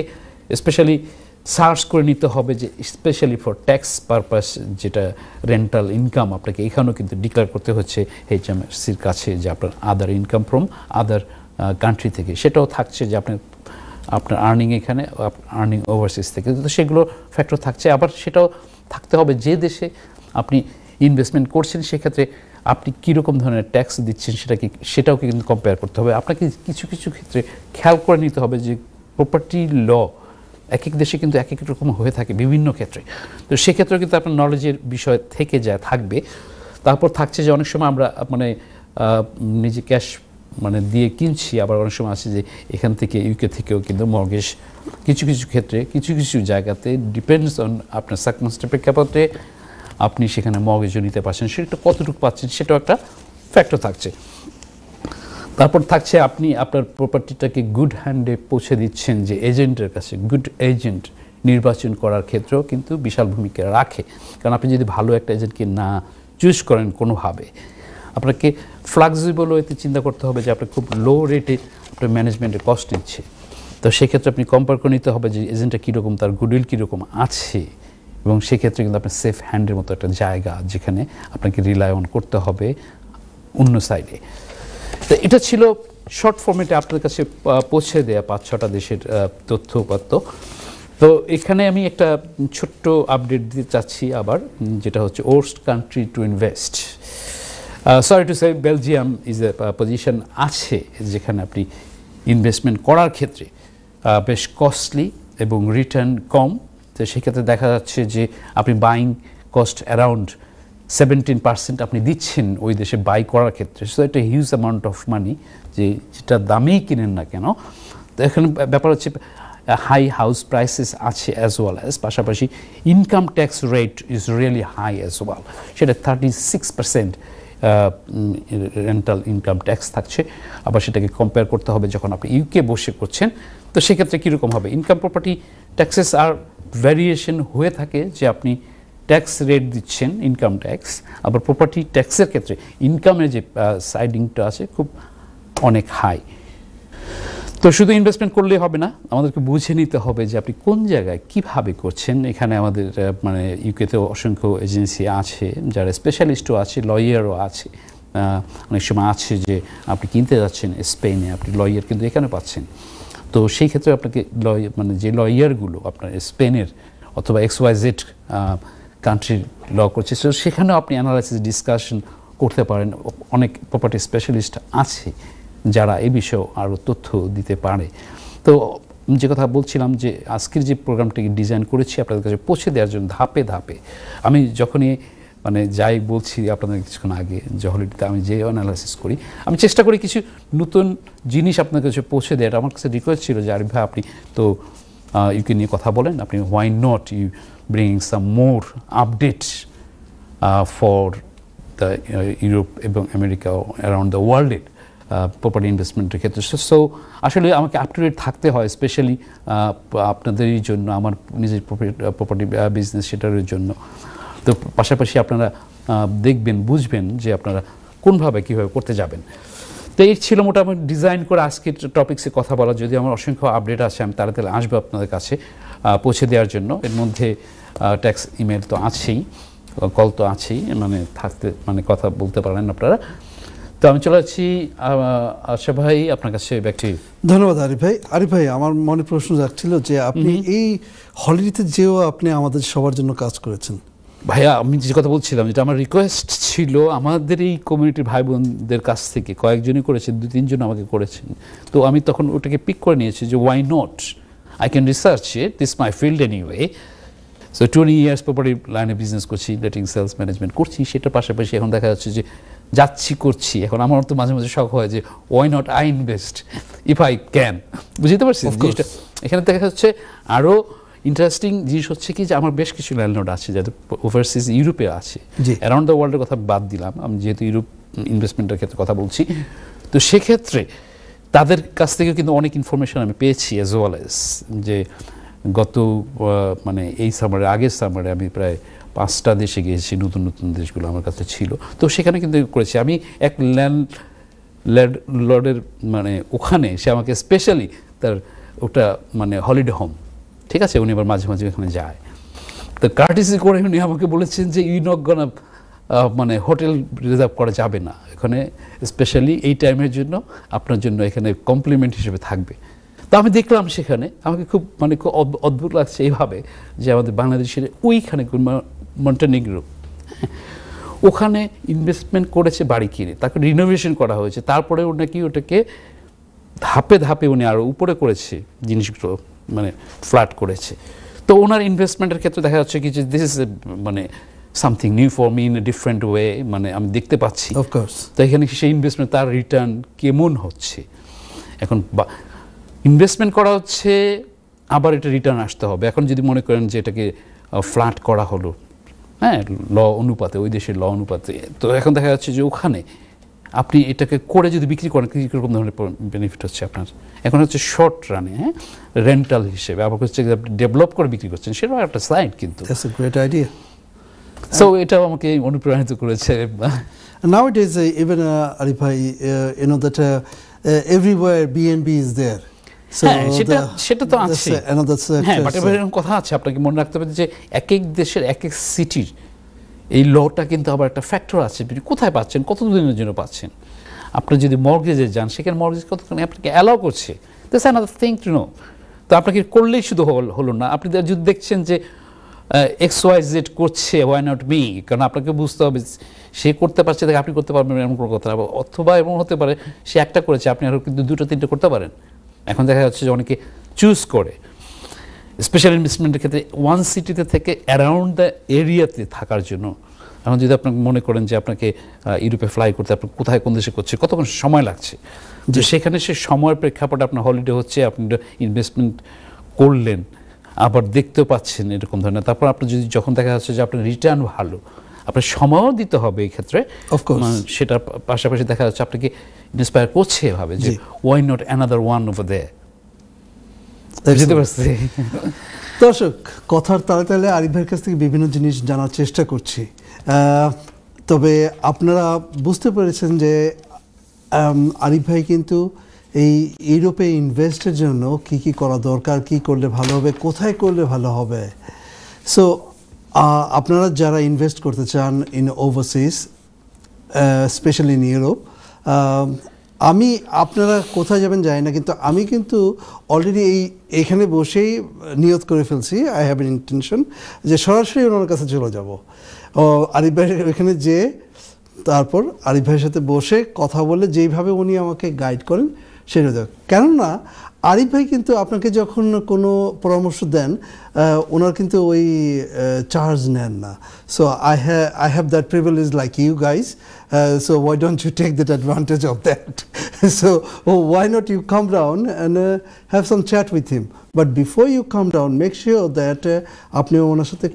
স্পেশালি সার্চ করে নিতে হবে যে স্পেশালি ফর ট্যাক্স পারপাস যেটা রেন্টাল ইনকাম আপনাকে এখানেও কিন্তু ডিক্লেয়ার করতে হচ্ছে এইচএমএসসির কাছে যে আপনার other income from other country থেকে সেটাও থাকছে যে আপনার আপনার আর্নিং এখানে আর্নিং ওভারসিজ থেকে তো সেগুলো ফ্যাক্টর থাকছে আবার সেটাও থাকতে হবে যে দেশে আপনি ইনভেস্টমেন্ট করছেন সেক্ষেত্রে আপনি কীরকম ধরনের ট্যাক্স দিচ্ছেন সেটাকে সেটাও কিন্তু কম্পেয়ার করতে হবে আপনাকে কিছু কিছু ক্ষেত্রে খেয়াল করে নিতে হবে যে প্রপার্টি ল এক এক দেশে কিন্তু এক এক রকম হয়ে থাকে বিভিন্ন ক্ষেত্রে তো সেক্ষেত্রেও কিন্তু আপনার নলেজের বিষয় থেকে যায় থাকবে তারপর থাকছে যে অনেক সময় আমরা মানে নিজে ক্যাশ মানে দিয়ে কিনছি আবার অনেক সময় আছে যে এখান থেকে ইউকে থেকেও কিন্তু মর্গেজ কিছু কিছু ক্ষেত্রে কিছু কিছু জায়গাতে ডিপেন্ডস অন আপনার সাকমাস্টের প্রেক্ষাপটে আপনি সেখানে মর্গেজও নিতে পারছেন সেটা কতটুকু পাচ্ছেন সেটাও একটা ফ্যাক্টর থাকছে তারপর থাকছে আপনি আপনার প্রপার্টিটাকে গুড হ্যান্ডে পৌঁছে দিচ্ছেন যে এজেন্টের কাছে গুড এজেন্ট নির্বাচন করার ক্ষেত্রেও কিন্তু বিশাল ভূমিকা রাখে কারণ আপনি যদি ভালো একটা এজেন্টকে না চুজ করেন কোনোভাবে আপনাকে ফ্লাক্সিবল ওয়েতে চিন্তা করতে হবে যে আপনার খুব লো রেটে আপনার ম্যানেজমেন্টের কস্ট নিচ্ছে তো সেক্ষেত্রে আপনি কম্পেয়ার করে নিতে হবে যে এজেন্টটা কীরকম তার গুডউইল কীরকম আছে এবং সেক্ষেত্রে কিন্তু আপনার সেফ হ্যান্ডের মতো একটা জায়গা যেখানে আপনাকে রিলাই অন করতে হবে অন্য সাইডে তো এটা ছিল শর্ট ফর্মেটে আপনার কাছে পৌঁছে দেয়া পাঁচ ছটা দেশের তথ্য উপাত্ত তো এখানে আমি একটা ছোট্ট আপডেট দিতে চাচ্ছি আবার যেটা হচ্ছে worst country to invest sorry to say Belgium is a position আছে যেখানে আপনি ইনভেস্টমেন্ট করার ক্ষেত্রে বেশ কস্টলি এবং রিটার্ন কম তো সেক্ষেত্রে দেখা যাচ্ছে যে আপনি buying cost around seventeen percent আপনি দিচ্ছেন ওই দেশে বাই করার ক্ষেত্রে সো এটা হিউজ অ্যামাউন্ট অফ মানি যে যেটা দামেই কিনেন না কেন তো এখানে ব্যাপার হচ্ছে হাই হাউস প্রাইসেস আছে অ্যাজ ওয়েল অ্যাজ পাশাপাশি income tax rate is really high as well সেটা thirty six percent rental income tax থাকছে আবার সেটাকে কম্পেয়ার করতে হবে যখন আপনি ইউকে বসে করছেন তো সেক্ষেত্রে কীরকম হবে ইনকাম প্রপার্টি ট্যাক্সেস আর ভ্যারিয়েশন হয়ে থাকে যে আপনি ট্যাক্স রেট দিচ্ছেন ইনকাম ট্যাক্স আবার প্রপার্টি ট্যাক্সের ক্ষেত্রে ইনকামের যে সাইডিংটা আছে খুব অনেক হাই তো শুধু ইনভেস্টমেন্ট করলে হবে না আমাদেরকে বুঝে নিতে হবে যে আপনি কোন জায়গায় কিভাবে করছেন এখানে আমাদের মানে ইউকেতেও অসংখ্য এজেন্সি আছে যারা স্পেশালিস্টও আছে লয়ারও আছে অনেক সময় আছে যে আপনি কিনতে যাচ্ছেন স্পেনে আপনি লয়ার কিন্তু এখানে পাচ্ছেন তো সেই ক্ষেত্রে আপনাকে লয়ার মানে যে লয়ারগুলো আপনার স্পেনের অথবা এক্স ওয়াই জেড কান্ট্রির ল করছে তো সেখানেও আপনি অ্যানালাইসিস ডিসকাশন করতে পারেন অনেক প্রপার্টি স্পেশালিস্ট আছে যারা এ বিষয়ে আরও তথ্য দিতে পারে তো যে কথা বলছিলাম যে আজকের যে প্রোগ্রামটাকে ডিজাইন করেছি আপনাদের কাছে পৌঁছে দেওয়ার জন্য ধাপে ধাপে আমি যখনই মানে যাই বলছি আপনাদের কিছুক্ষণ আগে জহলিটিতে আমি যে অ্যানালাইসিস করি আমি চেষ্টা করি কিছু নতুন জিনিস আপনার কাছে পৌঁছে দেয় আমার কাছে রিকোয়েস্ট ছিল যে আরিফ ভাই আপনি তো ইউকে নিয়ে কথা বলেন আপনি why not you bring some more update for the Europe এবং আমেরিকা অ্যারাউন্ড দ্য ওয়ার্ল্ডের প্রপার্টি ইনভেস্টমেন্টের ক্ষেত্রে সো আসলে আমাকে আপ টু ডেট থাকতে হয় স্পেশালি আপনাদেরই জন্য আমার নিজের প্রপার্টি বিজনেস সেটারের জন্য তো পাশাপাশি আপনারা দেখবেন বুঝবেন যে আপনারা কোনভাবে কীভাবে করতে যাবেন তো এই ছিল মোটামুটি ডিজাইন করে আজকের টপিক্সে কথা বলা যদি আমার অসংখ্য আপডেট আছে আমি তাড়াতাড়ি আসবো আপনাদের কাছে পৌঁছে দেওয়ার জন্য এর মধ্যে ট্যাক্স ইমেল তো আছেই কল তো আছেই মানে থাকতে মানে কথা বলতে পারেন আপনারা তো আমি চলে আসছি আশা ভাই আপনার কাছে ব্যাক ধন্যবাদ আরিফ ভাই আরিফ ভাই আমার মনে প্রশ্ন যাচ্ছিল যে আপনি এই হলিডিতে যেও আপনি আমাদের সবার জন্য কাজ করেছেন ভাইয়া আমি যে কথা বলছিলাম যেটা আমার রিকোয়েস্ট ছিল আমাদের এই কমিউনিটির ভাই বোনদের কাছ থেকে কয়েকজনই করেছে দু তিনজন আমাকে করেছেন তো আমি তখন ওটাকে পিক করে নিয়েছি যে why not I can research it this my field anyway so twenty years property লাইনে বিজনেস করছি লেটিং সেলস ম্যানেজমেন্ট করছি সেটার পাশাপাশি এখন দেখা যাচ্ছে যে যাচ্ছি করছি এখন আমার তো মাঝে মাঝে শখ হয় যে why not I invest if I can বুঝতে পারছি জিনিসটা এখানে দেখা যাচ্ছে আরও ইন্টারেস্টিং জিনিস হচ্ছে কি যে আমার বেশ কিছু ল্যান্ডলোড আছে যাদের ওভারসিজ ইউরোপে আছে অ্যারাউন্ড দ্য ওয়ার্ল্ডের কথা বাদ দিলাম আমি যেহেতু ইউরোপ ইনভেস্টমেন্টের ক্ষেত্রে কথা বলছি তো সেক্ষেত্রে তাদের কাছ থেকেও কিন্তু অনেক ইনফরমেশন আমি পেয়েছি অ্যাজ ওয়েল এস যে গত মানে এই সামারে আগের সামারে আমি প্রায় পাঁচটা দেশে গিয়েছি নতুন নতুন দেশগুলো আমার কাছে ছিল তো সেখানে কিন্তু করেছি আমি এক ল্যান্ড ল্যান্ড লর্ডের মানে ওখানে সে আমাকে স্পেশালি তার ওটা মানে হলিডে হোম ঠিক আছে উনি আবার মাঝে মাঝে ওখানে যায় তো কার্টিসি করে উনি আমাকে বলেছেন যে ইউনকগণ মানে হোটেল রিজার্ভ করা যাবে না এখানে স্পেশালি এই টাইমের জন্য আপনার জন্য এখানে কমপ্লিমেন্ট হিসেবে থাকবে তো আমি দেখলাম সেখানে আমাকে খুব মানে খুব অদ্ভুত লাগছে এইভাবে যে আমাদের বাংলাদেশের ওইখানে মন্টেনিগ্রো ওখানে ইনভেস্টমেন্ট করেছে বাড়ি কিনে তাকে রিনোভেশন করা হয়েছে তারপরে ও নাকি ওটাকে ধাপে ধাপে উনি আরও উপরে করেছে জিনিসগুলো মানে ফ্ল্যাট করেছে তো ওনার ইনভেস্টমেন্টের ক্ষেত্রে দেখা যাচ্ছে কি যে দিস ইজ মানে something new for me in a different way মানে আমি দেখতে পাচ্ছি অফকোর্স তো এখানে সেই ইনভেস্টমেন্ট তার রিটার্ন কেমন হচ্ছে এখন ইনভেস্টমেন্ট করা হচ্ছে আবার এটা রিটার্ন আসতে হবে এখন যদি মনে করেন যে এটাকে ফ্ল্যাট করা হলো হ্যাঁ ল অনুপাতে ওই দেশের ল অনুপাতে তো এখন দেখা যাচ্ছে যে ওখানে আপনি এটাকে করে যদি বিক্রি করেন কীরকম ধরনের বেনিফিট হচ্ছে আপনার এখন হচ্ছে শর্ট রানে হ্যাঁ রেন্টাল হিসেবে আবার হচ্ছে আপনি ডেভেলপ করে বিক্রি করছেন সেটাও একটা সাইড কিন্তু আইডিয়া সো এটাও আমাকে অনুপ্রাণিত করেছে নাও ইট ইজ ইভেন আরিফাই ভাই that everywhere BNB is there হ্যাঁ, সেটা তো আছে হ্যাঁ, কথা আছে আপনাকে মনে রাখতে হবে যে এক এক দেশের এক এক সিটির এই লটা কিন্তু আবার একটা ফ্যাক্টর আছে কোথায় পাচ্ছেন কত দিনের জন্য পাচ্ছেন আপনি যদি মর্গেজে যান সেখানে মর্গেজ আপনাকে অ্যালাউ করছে this another thing to know তো আপনাকে করলেই শুধু হলো না আপনি যদি দেখছেন যে এক্স ওয়াই জেড করছে ওয়াই নট মি কারণ আপনাকে বুঝতে হবে সে করতে পারছে আপনি করতে পারবেন এমন কোনো কথা অথবা এমন হতে পারে সে একটা করেছে আপনি আরও কিন্তু দুটো তিনটে করতে পারেন এখন দেখা যাচ্ছে যে অনেকে চুজ করে স্পেশাল ইনভেস্টমেন্টের ক্ষেত্রে ওয়ান সিটিতে থেকে অ্যারাউন্ড দ্য এরিয়াতে থাকার জন্য এখন যদি আপনাকে মনে করেন যে আপনাকে ইউরোপে ফ্লাই করতে আপনি কোথায় কোন দেশে করছে কতক্ষণ সময় লাগছে যে সেখানে সে সময়ের প্রেক্ষাপটে আপনার হলিডে হচ্ছে আপনি ইনভেস্টমেন্ট করলেন আবার দেখতেও পাচ্ছেন এরকম ধরনের তারপর আপনি যদি যখন দেখা যাচ্ছে যে আপনার রিটার্ন ভালো আপনার সময়ও দিতে হবে এই ক্ষেত্রে মানে সেটা পাশাপাশি দেখা যাচ্ছে আপনাকে ইন্সপায়ার করছে এভাবে যে why not another one over they বুঝতে পারছি দর্শক কথার তালে তালে আরিফ ভাইয়ের কাছ থেকে বিভিন্ন জিনিস জানার চেষ্টা করছি তবে আপনারা বুঝতে পেরেছেন যে আরিফ ভাই কিন্তু এই ইউরোপে ইনভেস্টের জন্য কি কি করা দরকার কি করলে ভালো হবে কোথায় করলে ভালো হবে সো আপনারা যারা ইনভেস্ট করতে চান in overseas specially in Europe আমি আপনারা কোথায় যাবেন জানি না কিন্তু আমি কিন্তু অলরেডি এই এখানে বসেই নিয়ত করে ফেলছি আই হ্যাভ এন ইন্টেনশন যে সরাসরি ওনার কাছে চলে যাব আরিফ ভাই ওইখানে যে তারপর আরিফ ভাইয়ের সাথে বসে কথা বলে যেইভাবে উনি আমাকে গাইড করেন সেটা কেননা আরিফ ভাই কিন্তু আপনাকে যখন কোনো পরামর্শ দেন ওনার কিন্তু ওই চার্জ নেন না সো আই হ্যা I have that privilege like you guys so why don't you take that advantage of that so oh why not you come down and have some chat with him but before you come down make sure that আপনি ওনার সাথে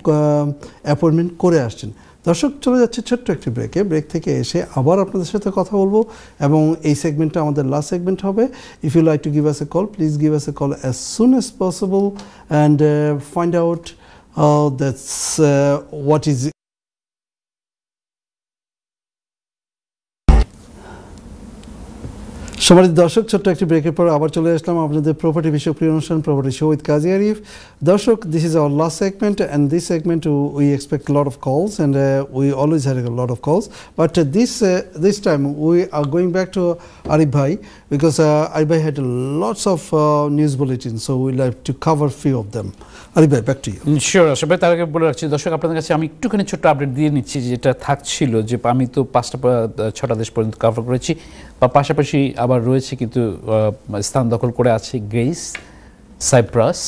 অ্যাপয়েন্টমেন্ট করে আসছেন দর্শক চলে যাচ্ছে ছোট্ট একটি ব্রেকে ব্রেক থেকে এসে আবার আপনাদের সাথে কথা বলবো এবং এই সেগমেন্টটা আমাদের লাস্ট সেগমেন্ট হবে if you like to give us a call please give us a call as soon as possible and find out that's what is সবার দর্শক ছোট্ট একটি ব্রেকের পর আবার চলে আসলাম আপনাদের প্রপার্টি বিষয়ক প্রিয় অনুষ্ঠান property show with Kazi Arif দর্শক this is our last segment and this segment we expect lot of calls and we always had lot of calls but this this time we are going back to Arif ভাই because uh, Arif had lots of uh, news bulletins, so we'll have to cover few of them. Arif Bhai, back to you. Mm, sure, Ashok Bhai, তার আগে বলে রাখছি দর্শক আপনাদের কাছে আমি একটুখানি ছোট আপডেট দিয়ে নিচ্ছি যেটা থাকছিল যে আমি তো পাঁচটা ছটা দেশ পর্যন্ত কভার করেছি বা পাশাপাশি আবার রয়েছে কিন্তু স্থান দখল করে আছে গ্রিস সাইপ্রাস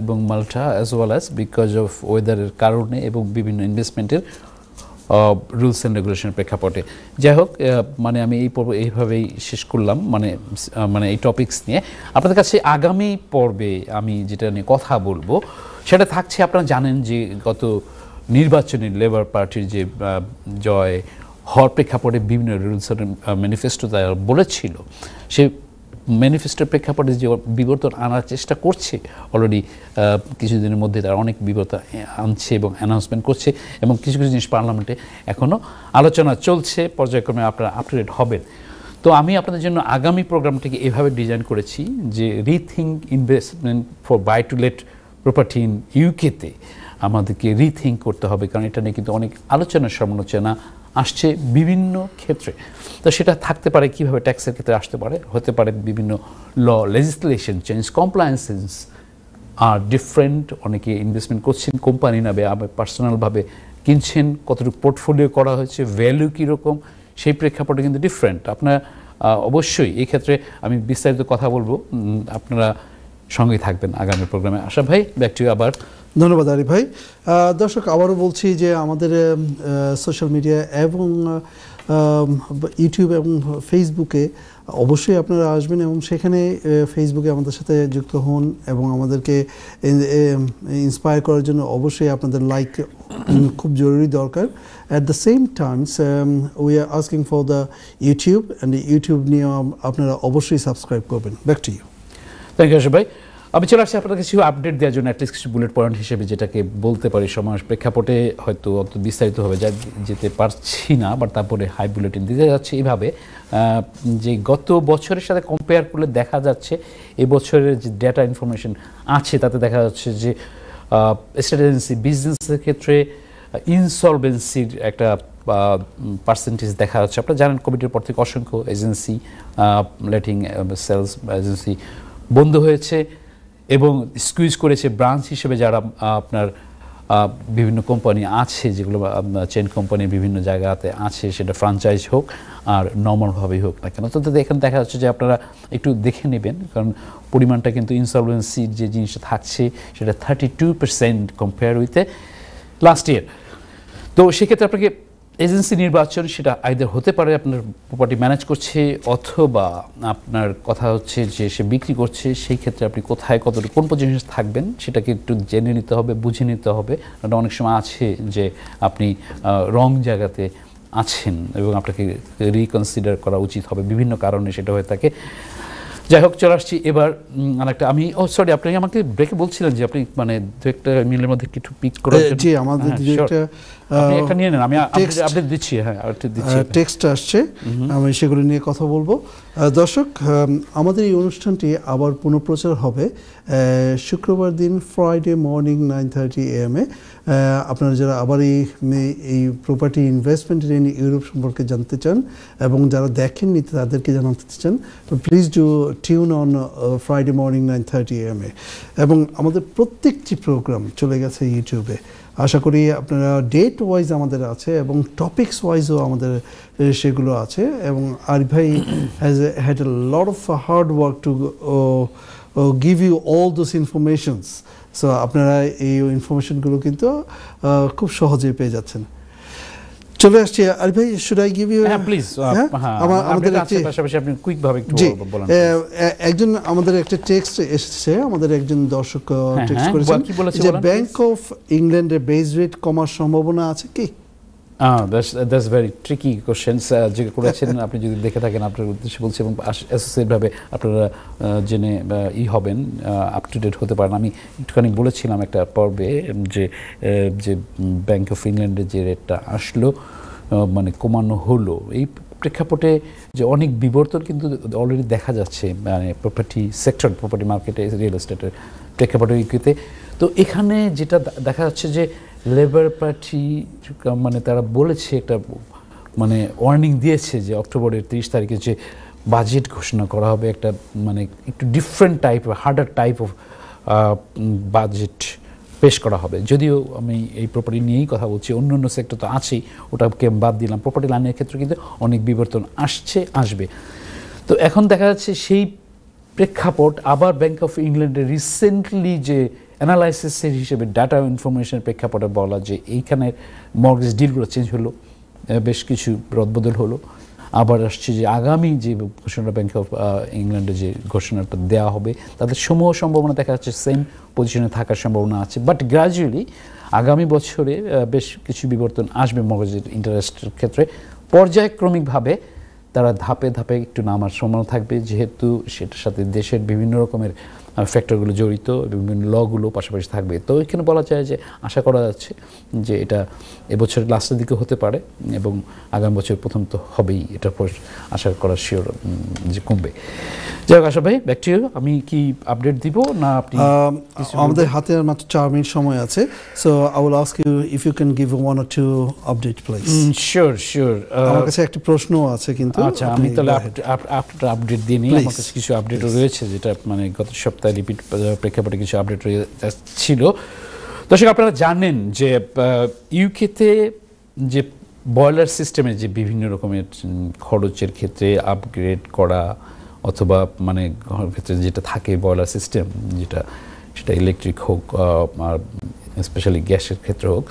এবং Malta as well as because of ওয়েদারের কারণে এবং বিভিন্ন ইনভেস্টমেন্টের রুলস অ্যান্ড রেগুলেশনের প্রেক্ষাপটে যাই হোক মানে আমি এই পর্ব এইভাবেই শেষ করলাম মানে মানে এই টপিকস নিয়ে আপনাদের কাছে আগামী পর্বে আমি যেটা নিয়ে কথা বলবো সেটা থাকছে আপনারা জানেন যে গত নির্বাচনী লেবার পার্টির যে জয় হওয়ার প্রেক্ষাপটে বিভিন্ন রুলস ম্যানিফেস্টো তারা বলেছিল সে ম্যানিফেস্টোর প্রেক্ষাপটে যে বিবর্তন আনার চেষ্টা করছে অলরেডি কিছুদিনের মধ্যে তারা অনেক বিবর্তন আনছে এবং অ্যানাউন্সমেন্ট করছে এবং কিছু কিছু জিনিস পার্লামেন্টে এখনও আলোচনা চলছে পর্যায়ক্রমে আপনারা আপ হবেন তো আমি আপনাদের জন্য আগামী প্রোগ্রামটিকে এভাবে ডিজাইন করেছি যে rethink investment for buy to let property in ইউকেতে আমাদেরকে রিথিঙ্ক করতে হবে কারণ এটা নিয়ে কিন্তু অনেক আলোচনা সমালোচনা আসছে বিভিন্ন ক্ষেত্রে তো সেটা থাকতে পারে কিভাবে ট্যাক্সের ক্ষেত্রে আসতে পারে হতে পারে বিভিন্ন ল লেজিসলেশন চেঞ্জ কমপ্লায়েন্সেস আর ডিফারেন্ট অনেকে ইনভেস্টমেন্ট করছেন কোম্পানি নামে আবার পার্সোনালভাবে কিনছেন কতটুকু পোর্টফোলিও করা হয়েছে ভ্যালু কীরকম সেই প্রেক্ষাপটে কিন্তু ডিফারেন্ট আপনার অবশ্যই এই ক্ষেত্রে আমি বিস্তারিত কথা বলবো আপনারা সঙ্গেই থাকবেন আগামী প্রোগ্রামে আশা ভাই ব্যাক টু আবার ধন্যবাদ আরিফ ভাই দর্শক আবারও বলছি যে আমাদের সোশ্যাল মিডিয়া এবং ইউটিউব এবং ফেসবুকে অবশ্যই আপনারা আসবেন এবং সেখানে ফেসবুকে আমাদের সাথে যুক্ত হন এবং আমাদেরকে ইন্সপায়ার করার জন্য অবশ্যই আপনাদের লাইক খুব জরুরি দরকার at the same times we are asking for the YouTube and YouTube নিয়ে আপনারা অবশ্যই সাবস্ক্রাইব করবেন back to you thank you ভাই আমি চলে আসছি আপনাকে কিছু আপডেট দেওয়ার জন্য অ্যাটলিস্ট কিছু বুলেট পয়েন্ট হিসেবে যেটাকে বলতে পারি সমাজ প্রেক্ষাপটে হয়তো অত বিস্তারিতভাবে যা যেতে পারছি না বাট তারপরে হাই বুলেটিন দিতে যাচ্ছে এইভাবে যে গত বছরের সাথে কম্পেয়ার করলে দেখা যাচ্ছে এ বছরের যে ডেটা ইনফরমেশন আছে তাতে দেখা যাচ্ছে যে স্টেট এজেন্সি বিজনেসের ক্ষেত্রে ইনসলভেন্সির একটা পার্সেন্টেজ দেখা যাচ্ছে আপনারা জানেন কোভিডের পর থেকে অসংখ্য এজেন্সি লেটিং সেলস এজেন্সি বন্ধ হয়েছে এবং স্কুইজ করেছে ব্রাঞ্চ হিসেবে যারা আপনার বিভিন্ন কোম্পানি আছে যেগুলো চেন কোম্পানি বিভিন্ন জায়গাতে আছে সেটা ফ্রাঞ্চাইজ হোক আর নর্মালভাবেই হোক না কেন তো এখানে দেখা যাচ্ছে যে আপনারা একটু দেখে নেবেন কারণ পরিমাণটা কিন্তু ইনসলভেন্সির যে জিনিসটা থাকছে সেটা থার্টি টু পার্সেন্ট কম্পেয়ার উইথে লাস্ট ইয়ার তো সেক্ষেত্রে আপনাকে এজেন্সি নির্বাচন সেটা আইদের হতে পারে আপনার প্রপার্টি ম্যানেজ করছে অথবা আপনার কথা হচ্ছে যে সে বিক্রি করছে সেই ক্ষেত্রে আপনি কোথায় কত কোন পজিশনে থাকবেন সেটাকে একটু জেনে নিতে হবে বুঝে নিতে হবে অনেক সময় আছে যে আপনি রং জায়গাতে আছেন এবং আপনাকে রিকনসিডার করা উচিত হবে বিভিন্ন কারণে সেটা হয়ে থাকে যাই হোক চলে আসছি এবার একটা আমি ও সরি আপনি আমাকে ব্রেকে বলছিলেন যে আপনি মানে দু একটা মিলের মধ্যে একটু পিক করে জি আমাদের হ্যাঁ, একটা আমি আপডেট দিচ্ছি টেক্সট হ্যাঁ, আসছে আমি সেগুলো নিয়ে কথা বলবো দর্শক আমাদের এই অনুষ্ঠানটি আবার পুনঃপ্রচার হবে শুক্রবার দিন Friday morning nine thirty AM এ আপনারা যারা আবার এই এই প্রপার্টি ইনভেস্টমেন্ট ইউরোপ সম্পর্কে জানতে চান এবং যারা দেখেননি তাদেরকে জানাতে চান please do tune on Friday morning nine thirty AM এ এবং আমাদের প্রত্যেকটি প্রোগ্রাম চলে গেছে ইউটিউবে আশা করি আপনারা ডেট ওয়াইজ আমাদের আছে এবং টপিক্স ওয়াইজও আমাদের সেগুলো আছে এবং আর ভাই has had a lot of hard work to give you all those informations so আপনারা এই ইনফরমেশনগুলো কিন্তু খুব সহজেই পেয়ে যাচ্ছেন চলে আসছি আর ভাই শুড আই গিভ ইউ হ্যাঁ প্লিজ হ্যাঁ, হ্যাঁ আমাদের পাশাপাশি আপনি কুইক ভাবে একটু বলেন একজন আমাদের একটা টেক্সট এসেছে আমাদের একজন দর্শক টেক্সট হ্যাঁ, হ্যাঁ, করেছেন যে ব্যাংক অফ ইংল্যান্ডের বেজ রেট কমার সম্ভাবনা আছে কি দ্যাটস ভেরি ট্রিকি কোশ্চেন্স যে করেছেন আপনি যদি দেখে থাকেন আপনার উদ্দেশ্যে বলছি এবং অ্যাসোসিয়েটভাবে আপনারা জেনে ই হবেন আপ টু ডেট হতে পারেন আমি একটুখানি বলেছিলাম একটা পর্বে যে যে ব্যাংক অফ ইংল্যান্ডের যে রেটটা আসলো মানে কমানো হলো এই প্রেক্ষাপটে যে অনেক বিবর্তন কিন্তু অলরেডি দেখা যাচ্ছে মানে প্রপার্টি সেক্টর প্রপার্টি মার্কেটে রিয়েল এস্টেটের প্রেক্ষাপটে তো এখানে যেটা দেখা যাচ্ছে যে লেবার পার্টি মানে তারা বলেছে একটা মানে ওয়ার্নিং দিয়েছে যে অক্টোবরের তিরিশ তারিখে যে বাজেট ঘোষণা করা হবে একটা মানে একটু different type harder type of budget পেশ করা হবে যদিও আমি এই প্রপার্টি নিয়েই কথা বলছি অন্য অন্য সেক্টর তো আছেই ওটাকে বাদ দিলাম প্রপার্টি লাইনের ক্ষেত্রে কিন্তু অনেক বিবর্তন আসছে আসবে তো এখন দেখা যাচ্ছে সেই প্রেক্ষাপট আবার ব্যাংক অফ ইংল্যান্ডে রিসেন্টলি যে অ্যানালাইসিসের হিসেবে ডাটা ইনফরমেশনের প্রেক্ষাপটে বলা যে এইখানে মর্গেজ ডিলগুলো চেঞ্জ হলো বেশ কিছু রদবদল হলো আবার আসছে যে আগামী যে ঘোষণা ব্যাংক অফ ইংল্যান্ডে যে ঘোষণাটা দেওয়া হবে তাদের সমূহ সম্ভাবনা দেখা যাচ্ছে সেম পজিশনে থাকার সম্ভাবনা আছে বাট গ্রাজুয়ালি আগামী বছরে বেশ কিছু বিবর্তন আসবে মগজের ইন্টারেস্টের ক্ষেত্রে পর্যায়ক্রমিকভাবে তারা ধাপে ধাপে একটু নামার সম্ভাবনা থাকবে যেহেতু সেটার সাথে দেশের বিভিন্ন রকমের ফ্যাক্টরগুলো জড়িত বিভিন্ন লগুলো পাশাপাশি থাকবে তো এখানে বলা যায় যে আশা করা যাচ্ছে যে এটা এবছর লাস্টের দিকে হতে পারে এবং আগামী বছর প্রথম তো হবেই এটা আশা করা শিওর যে কমবে যাই হোক আশা ভাই ব্যাকটি আমি কি আপডেট দিব না আপনি আমাদের হাতে আর মাত্র চার মিনিট সময় আছে so I will ask you if you can give one or two update please sure sure আমার কাছে একটা প্রশ্ন আছে কিন্তু আচ্ছা আমি তাহলে আপডেট দিই নি আমার কাছে কিছু আপডেটও রয়েছে যেটা মানে গত সপ্তাহে সপ্তাহে লিপিড প্রেক্ষাপটে কিছু আপডেট হয়ে ছিল দর্শক আপনারা জানেন যে ইউকেতে যে বয়লার সিস্টেমে যে বিভিন্ন রকমের খরচের ক্ষেত্রে আপগ্রেড করা অথবা মানে ক্ষেত্রে যেটা থাকে বয়লার সিস্টেম যেটা সেটা ইলেকট্রিক হোক আর স্পেশালি গ্যাসের ক্ষেত্রে হোক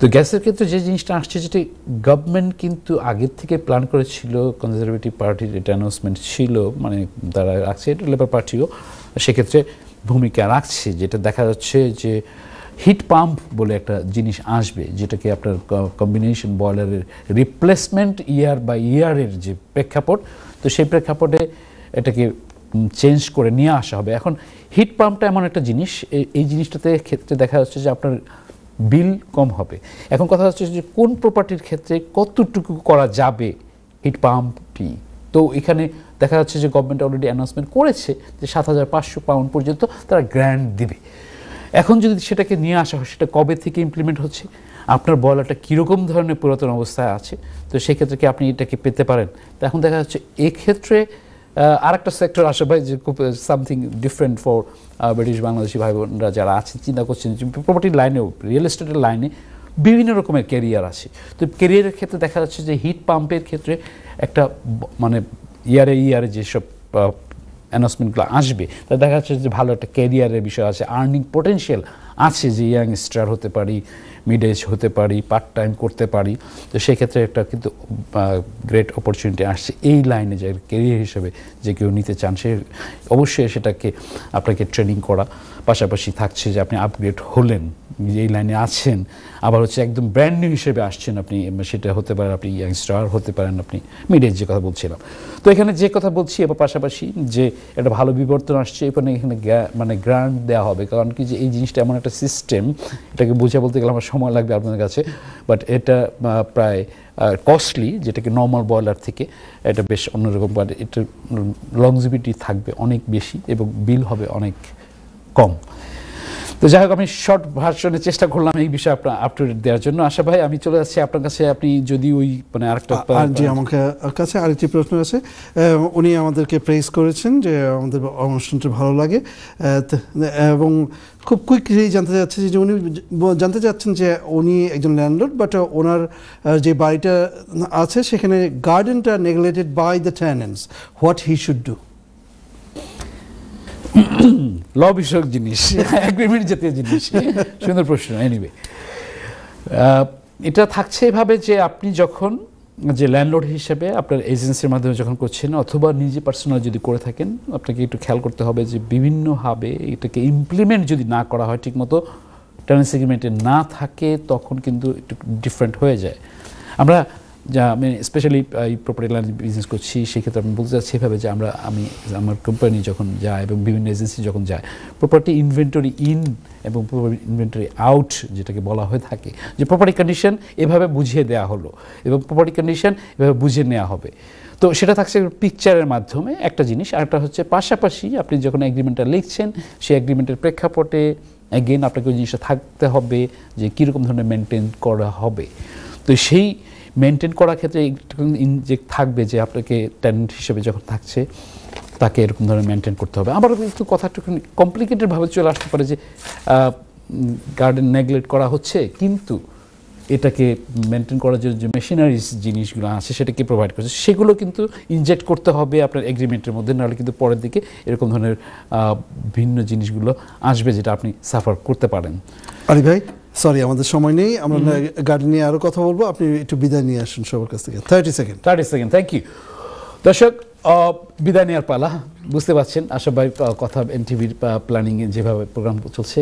তো গ্যাসের ক্ষেত্রে যে জিনিসটা আসছে যেটি গভর্নমেন্ট কিন্তু আগের থেকে প্ল্যান করেছিল কনজারভেটিভ পার্টির এটা অ্যানাউন্সমেন্ট ছিল মানে তারা আসছে এটা লেবার পার্টিও সেক্ষেত্রে ভূমিকা রাখছে যেটা দেখা যাচ্ছে যে হিট পাম্প বলে একটা জিনিস আসবে যেটাকে আপনার কম্বিনেশন বয়লারের রিপ্লেসমেন্ট ইয়ার বা ইয়ারের যে প্রেক্ষাপট তো সেই প্রেক্ষাপটে এটাকে চেঞ্জ করে নিয়ে আসা হবে এখন হিট পাম্পটা এমন একটা জিনিস এই জিনিসটাতে ক্ষেত্রে দেখা যাচ্ছে যে আপনার বিল কম হবে এখন কথা হচ্ছে যে কোন প্রপার্টির ক্ষেত্রে কতটুকু করা যাবে হিট পাম্পটি তো এখানে দেখা যাচ্ছে যে গভর্নমেন্ট অলরেডি অ্যানাউন্সমেন্ট করেছে যে সাত হাজার পাঁচশো পাউন্ড পর্যন্ত তারা গ্র্যান্ড দিবে এখন যদি সেটাকে নিয়ে আসা হয় সেটা কবে থেকে ইমপ্লিমেন্ট হচ্ছে আপনার বয়লারটা কীরকম ধরনের পুরাতন অবস্থায় আছে তো সেক্ষেত্রে কি আপনি এটাকে পেতে পারেন তো এখন দেখা যাচ্ছে এক্ষেত্রে আরেকটা সেক্টর আসে ভাই যে খুব something different for British Bangladeshi ভাই বোনরা যারা আছেন চিন্তা করছেন প্রপার্টি লাইনেও রিয়েল এস্টেটের লাইনে বিভিন্ন রকমের ক্যারিয়ার আছে তো ক্যারিয়ারের ক্ষেত্রে দেখা যাচ্ছে যে হিট পাম্পের ক্ষেত্রে একটা মানে ইয়ারে ইয়ারে যেসব অ্যানাউন্সমেন্টগুলো আসবে তা দেখা যাচ্ছে যে ভালো একটা ক্যারিয়ারের বিষয় আছে আর্নিং পোটেন্সিয়াল আছে যে ইয়াং স্টার হতে পারি মিড এজ হতে পারি পার্ট টাইম করতে পারি তো সেক্ষেত্রে একটা কিন্তু গ্রেট অপরচুনিটি আসছে এই লাইনে যে ক্যারিয়ার হিসেবে যে কেউ নিতে চান সে অবশ্যই সেটাকে আপনাকে ট্রেনিং করা পাশাপাশি থাকছে যে আপনি আপগ্রেড হলেন এই লাইনে আছেন আবার হচ্ছে একদম ব্র্যান্ড নিউ হিসেবে আসছেন আপনি সেটা হতে পারেন আপনি স্টার হতে পারেন আপনি মিডিয়ার যে কথা বলছিলাম তো এখানে যে কথা বলছি এবার পাশাপাশি যে একটা ভালো বিবর্তন আসছে এখানে এখানে মানে গ্রান্ট দেওয়া হবে কারণ কি যে এই জিনিসটা এমন একটা সিস্টেম এটাকে বোঝা বলতে গেলে আমার সময় লাগবে আপনাদের কাছে বাট এটা প্রায় কস্টলি যেটাকে নর্মাল বয়লার থেকে এটা বেশ অন্যরকম বাট এটা লংজিভিটি থাকবে অনেক বেশি এবং বিল হবে অনেক কম তো যাই হোক আমি শর্ট ভার্সনের চেষ্টা করলাম এই বিষয়ে আপনার আপ টু ডেট দেওয়ার জন্য আশা ভাই আমি চলে যাচ্ছি আপনার কাছে আপনি যদি ওই মানে আরেকটা জি আমাকে কাছে আরেকটি প্রশ্ন আছে উনি আমাদেরকে প্রেস করেছেন যে আমাদের অনুষ্ঠানটা ভালো লাগে এবং খুব কুইকলি জানতে চাচ্ছে যে উনি জানতে চাচ্ছেন যে উনি একজন ল্যান্ডলোড বাট ওনার যে বাড়িটা আছে সেখানে গার্ডেনটা neglected by the tenants what he should do law বিষয়ক জিনিস অ্যাগ্রিমেন্ট জাতীয় জিনিস সুন্দর প্রশ্ন এনিবে এটা থাকছে এভাবে যে আপনি যখন যে ল্যান্ডলোড হিসেবে আপনার এজেন্সির মাধ্যমে যখন করছেন অথবা নিজে পার্সোনাল যদি করে থাকেন আপনাকে একটু খেয়াল করতে হবে যে বিভিন্নভাবে এটাকে ইমপ্লিমেন্ট যদি না করা হয় ঠিকমতো টার্মস এগ্রিমেন্টে না থাকে তখন কিন্তু একটু ডিফারেন্ট হয়ে যায় আমরা যা আমি স্পেশালি এই প্রপার্টি লাইন বিজনেস করছি সেক্ষেত্রে আমি বলতে চাচ্ছি এভাবে যে আমরা আমি আমার কোম্পানি যখন যায় এবং বিভিন্ন এজেন্সি যখন যায় প্রপার্টি ইনভেন্টরি ইন এবং প্রপার্টি ইনভেন্টরি আউট যেটাকে বলা হয়ে থাকে যে প্রপার্টি কন্ডিশন এভাবে বুঝিয়ে দেওয়া হলো এবং প্রপার্টি কন্ডিশন এভাবে বুঝে নেওয়া হবে তো সেটা থাকছে পিকচারের মাধ্যমে একটা জিনিস আরেকটা হচ্ছে পাশাপাশি আপনি যখন এগ্রিমেন্টটা লিখছেন সেই এগ্রিমেন্টের প্রেক্ষাপটে অ্যাগেন আপনাকে ওই জিনিসটা থাকতে হবে যে কীরকম ধরনের মেনটেন করা হবে তো সেই মেনটেন করার ক্ষেত্রে ইনজেক্ট থাকবে যে আপনাকে ট্যালেন্ট হিসেবে যখন থাকছে তাকে এরকম ধরনের মেনটেন করতে হবে আবার কিন্তু একটুখানি কমপ্লিকেটেডভাবে চলে আসতে পারে যে গার্ডেন নেগলেক্ট করা হচ্ছে কিন্তু এটাকে মেনটেন করার জন্য যে মেশিনারিজ জিনিসগুলো আছে সেটাকে প্রোভাইড করছে সেগুলো কিন্তু ইনজেক্ট করতে হবে আপনার এগ্রিমেন্টের মধ্যে নাহলে কিন্তু পরের দিকে এরকম ধরনের ভিন্ন জিনিসগুলো আসবে যেটা আপনি সাফার করতে পারেন আরে ভাই সরি আমাদের সময় নেই আমরা গাড়ি নিয়ে আরো কথা বলবো আপনি একটু বিদায় নিয়ে আসুন সবার কাছ থেকে thirty second thirty second thank you দর্শক বিদায় নেওয়ার পালা বুঝতে পারছেন আশা ভাই কথা এনটিভির প্ল্যানিংয়ে যেভাবে প্রোগ্রাম চলছে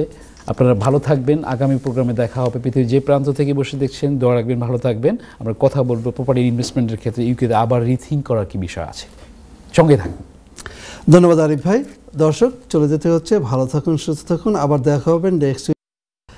আপনারা ভালো থাকবেন আগামী প্রোগ্রামে দেখা হবে পৃথিবীর যে প্রান্ত থেকে বসে দেখছেন দোয়া রাখবেন ভালো থাকবেন আমরা কথা বলবো প্রপার্টি ইনভেস্টমেন্টের ক্ষেত্রে ইউকেতে আবার রিথিং করার কি বিষয় আছে সঙ্গে থাকুন ধন্যবাদ আরিফ ভাই দর্শক চলে যেতে হচ্ছে ভালো থাকুন সুস্থ থাকুন আবার দেখা হবে নেক্সট